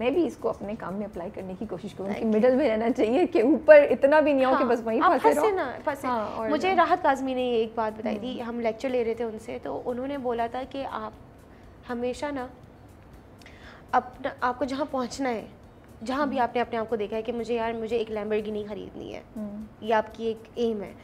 मैं भी इसको अपने काम में अप्लाई करने की कोशिश कि मिडल में रहना चाहिए कि ऊपर इतना भी नहीं हो कि हाँ। बस वहीं फंसे रहो ना फसे। हाँ, और मुझे राहत काजमी ने एक बात बताई थी हम्म। हम लेक्चर ले रहे थे उनसे तो उन्होंने बोला था कि आप हमेशा ना अपना आपको जहाँ पहुँचना है जहाँ भी हम्म। आपने अपने आप को देखा है कि मुझे यार मुझे एक लैम्बर्गिनी खरीदनी है हम्म। ये आपकी एक एम है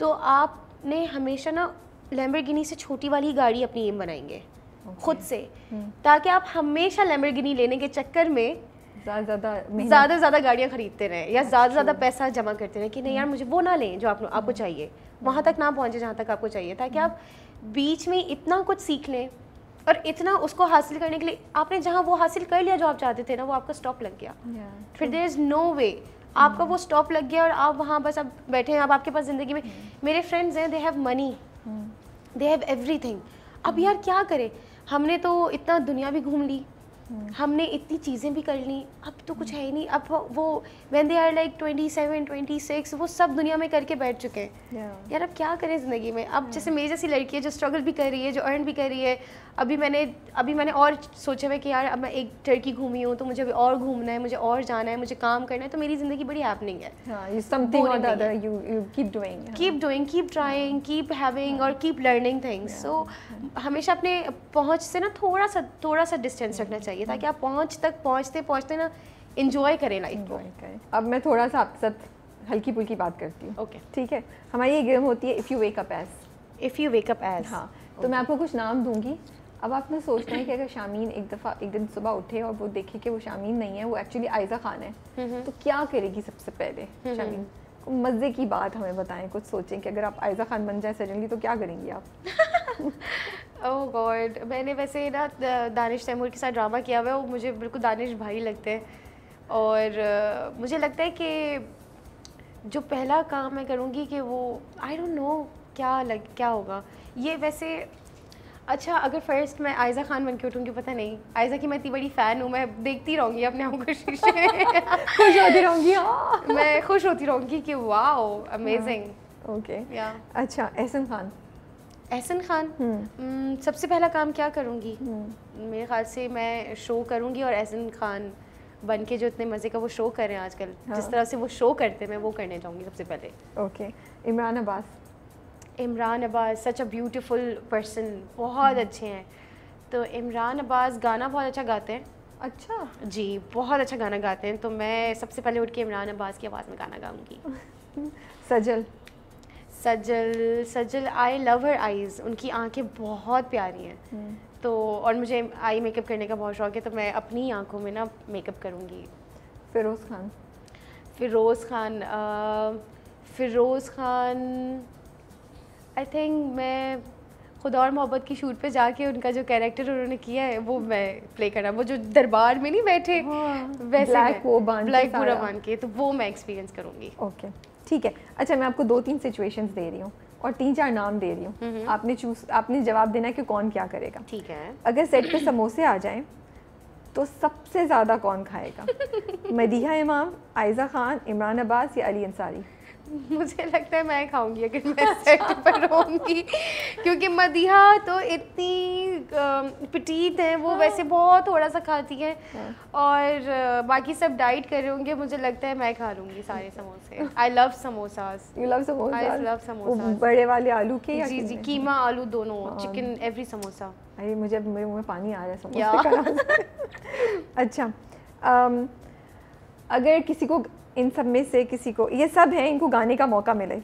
तो आप अपने हमेशा ना लैम्बरगिनी से छोटी वाली गाड़ी अपनी एम बनाएंगे okay. खुद से हम्म। ताकि आप हमेशा लैम्बरगिनी लेने के चक्कर में ज़्यादा ज़्यादा गाड़ियाँ खरीदते रहें या ज़्यादा ज़्यादा पैसा जमा करते रहें कि नहीं यार हम्म। मुझे वो ना लें जो आप, आपको हम्म। चाहिए वहाँ तक ना पहुँचे जहाँ तक आपको चाहिए ताकि आप बीच में इतना कुछ सीख लें और इतना उसको हासिल करने के लिए आपने जहाँ वो हासिल कर लिया जो आप चाहते थे ना वो आपका स्टॉप लग गया yeah, फिर देर इज़ नो वे आपका वो स्टॉप लग गया और आप वहाँ बस अब बैठे हैं अब आपके पास ज़िंदगी में मेरे फ्रेंड्स हैं they have money they have everything अब हम्म। यार क्या करें हमने तो इतना दुनिया भी घूम ली हम्म। हमने इतनी चीज़ें भी कर ली अब तो कुछ है ही नहीं अब वो when they are like twenty seven twenty six वो सब दुनिया में करके बैठ चुके हैं yeah. यार अब क्या करें ज़िंदगी में अब yeah. जैसे मेरी जैसी लड़की है जो स्ट्रगल भी कर रही है जो अर्न भी कर रही है अभी मैंने अभी मैंने और सोचा हुआ कि यार अब मैं एक टर्की घूमी हूँ तो मुझे अभी और घूमना है मुझे और जाना है मुझे काम करना है तो मेरी ज़िंदगी बड़ी हैपनिंग है keep doing keep doing keep trying keep having और कीप लर्निंग थिंग्स सो हमेशा अपने पहुँच से ना थोड़ा सा थोड़ा सा डिस्टेंस रखना चाहिए चाहिए ताकि आप पहुँच तक पहुँचते पहुँचते ना इन्जॉय करें लाइफ को अब मैं थोड़ा सा आपके साथ हल्की पुल्की बात करती हूँ ओके ठीक है हमारी ये गेम होती है if you wake up as if you wake up as हाँ तो मैं आपको कुछ नाम दूंगी अब आप ना सोचते हैं कि अगर शामीन एक दफ़ा एक दिन सुबह उठे और वो देखे कि वो शामीन नहीं है वो एक्चुअली आयजा खान है हम्म, हम्म। तो क्या करेगी सबसे पहले हम्म, शामीन को मज़े की बात हमें बताएं कुछ सोचें कि अगर आप आयजा खान बन जाए सडनली तो क्या करेंगी आप ओह oh गॉड मैंने वैसे ना दानिश तैमूर के साथ ड्रामा किया हुआ है वो मुझे बिल्कुल दानिश भाई लगते हैं और मुझे लगता है कि जो पहला काम मैं करूँगी कि वो आई डोंट नो क्या लग क्या होगा ये वैसे अच्छा अगर फर्स्ट मैं आयजा खान बन के उठूँगी पता नहीं आयजा की मैं इतनी बड़ी फ़ैन हूँ मैं देखती रहूँगी अपने आप को शीशे खुश होती रहूँगी हाँ। मैं खुश होती रहूँगी कि वाह अमेजिंग ओके अच्छा एहसन खान एहसन खान हम्म। सबसे पहला काम क्या करूँगी हम्म। मेरे ख्याल से मैं शो करूँगी और एहसन खान बन के जो इतने मज़े का वो शो कर रहे हैं आजकल हाँ। जिस तरह से वो शो करते हैं मैं वो करने जाऊँगी सबसे पहले okay Imran Abbas Imran Abbas such a beautiful person बहुत हम्म। अच्छे हैं तो इमरान अब्बास गाना बहुत अच्छा गाते हैं अच्छा जी बहुत अच्छा गाना गाते हैं तो मैं सबसे पहले उठ के इमरान अब्बास की आवाज़ में गाना गाऊँगी सजल सजल सजल आई लव हर आईज़ उनकी आंखें बहुत प्यारी हैं hmm. तो और मुझे आई मेकअप करने का बहुत शौक है तो मैं अपनी आंखों में ना मेकअप करूँगी फ़िरोज़ खान फ़िरोज़ खान फ़िरोज़ खान आई थिंक मैं खुदा और मोहब्बत की शूट पे जाके उनका जो कैरेक्टर उन्होंने किया है वो मैं प्ले करना वो जो दरबार में नहीं बैठे वैसे ब्लैक वो बांध ब्लैक पूरा बांध के तो वो मैं एक्सपीरियंस करूँगी ओके okay. ठीक है अच्छा मैं आपको दो तीन सिचुएशन दे रही हूँ और तीन चार नाम दे रही हूँ आपने चूज आपने जवाब देना है कि कौन क्या करेगा ठीक है अगर सेट पे समोसे आ जाएं तो सबसे ज़्यादा कौन खाएगा मदीहा इमाम आयज़ा खान इमरान अब्बास या अली अंसारी मुझे लगता है मैं खाऊंगी अगर मैं सेट पर होंगी क्योंकि मदिहा तो इतनी पिटीत है वो हाँ। वैसे बहुत थोड़ा सा खाती है हाँ। और बाकी सब डाइट कर रहे होंगे मुझे लगता है मैं खा लूंगी सारे समोसे I love samosa love love samosas बड़े वाले आलू के जी जी कीमा आलू दोनों चिकन एवरी समोसा अरे मुझे मेरे मुँह में पानी आ रहा है समोसा अच्छा अगर किसी को इन सब में से किसी को ये सब हैं इनको गाने का मौका मिले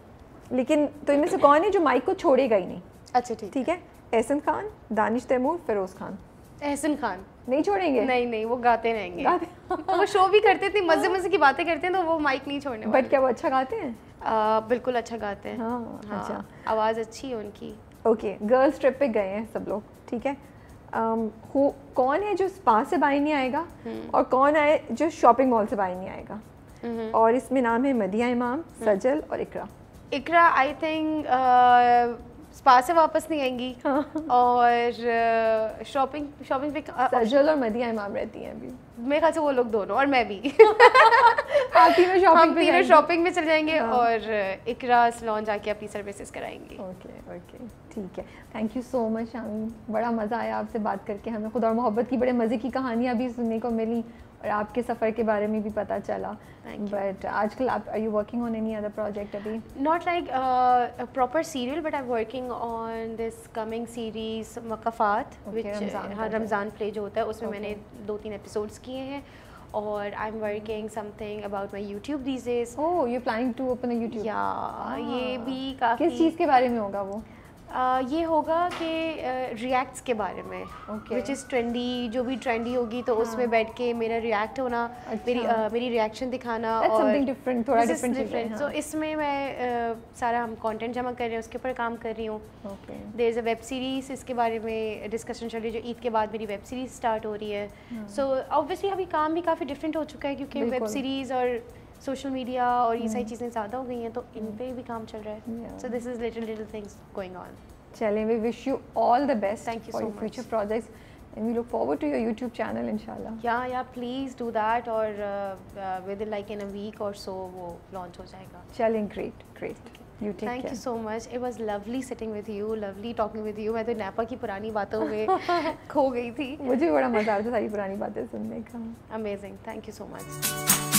लेकिन तो इनमें से कौन है जो माइक को छोड़ेगा ही नहीं अच्छा ठीक ठीक है एहसन खान दानिश तैमूर फिरोज खान एहसन खान नहीं छोड़ेंगे नहीं नहीं वो गाते रहेंगे गाते तो वो शो भी करते इतनी मज़े मज़े की बातें करते हैं तो वो माइक नहीं छोड़ने बट क्या वो अच्छा गाते हैं आ, बिल्कुल अच्छा गाते हैं हाँ, हाँ, अच्छा आवाज़ अच्छी है उनकी ओके गर्ल्स ट्रिप पे गए हैं सब लोग ठीक है um, कौन है जो स्पा से बाहर नहीं आएगा हम्म। और कौन आए जो शॉपिंग मॉल से बाहर नहीं आएगा Mm-hmm. और इसमें नाम है मदिया इमाम mm. सजल और इकरा इकरा आई थिंक स्पा से वापस नहीं आएंगी हाँ। और शॉपिंग uh, शॉपिंग पे uh, सजल और मदिया इमाम रहती हैं अभी मेरे ख्याल से वो लोग दोनों और मैं भी आती तीनों शॉपिंग पे तीनों शॉपिंग में चले जाएंगे हाँ। और uh, इकरा सलोन जाके अपनी सर्विसेज कराएंगे ओके ओके ठीक है thank you so much Shami बड़ा मज़ा आया आपसे बात करके हमें खुद और मोहब्बत की बड़े मज़े की कहानियाँ भी सुनने को मिली और आपके सफ़र के बारे में भी पता चला बट आजकल आप are you working on any other project अभी not like proper serial but I working on this coming series Makafat हाँ रमज़ान प्ले जो होता है उसमें okay. मैंने दो तीन एपिसोड्स किए हैं और I am working something about my YouTube DJs oh you planning to open YouTube YouTube? Oh, ये भी काफी किस चीज़ के बारे में होगा वो ये होगा कि रिएक्ट्स के बारे में विच इज़ ट्रेंडी जो भी ट्रेंडी होगी तो उसमें हाँ। बैठ के मेरा रिएक्ट होना मेरी अच्छा। मेरी रिएक्शन दिखाना और डिफरेंट थोड़ा डिफरेंट डिफरेंट सो इसमें मैं सारा हम कंटेंट जमा कर रहे हैं उसके ऊपर काम कर रही हूँ there is a web series इसके बारे में डिस्कशन चल रही है जो ईद के बाद मेरी वेब सीरीज़ स्टार्ट हो रही है सो हाँ। ऑब्वियसली अभी काम भी काफ़ी डिफरेंट हो चुका है क्योंकि वेब सीरीज़ और सोशल मीडिया और ये सारी hmm. चीज़ें ज़्यादा हो गई हैं तो इन पर भी काम चल रहा है so this is little little things going on चले we wish you all the best thank you so future projects and we look forward to your YouTube channel इनशाला yeah yeah please do that और within like in a week और सो वो लॉन्च हो जाएगा चले great great you take thank you so much it was lovely sitting with you lovely talking with you मैं तो नेपा की पुरानी बातों में खो गई थी मुझे बड़ा मजा आता था सारी पुरानी बातें सुनने का amazing thank you so much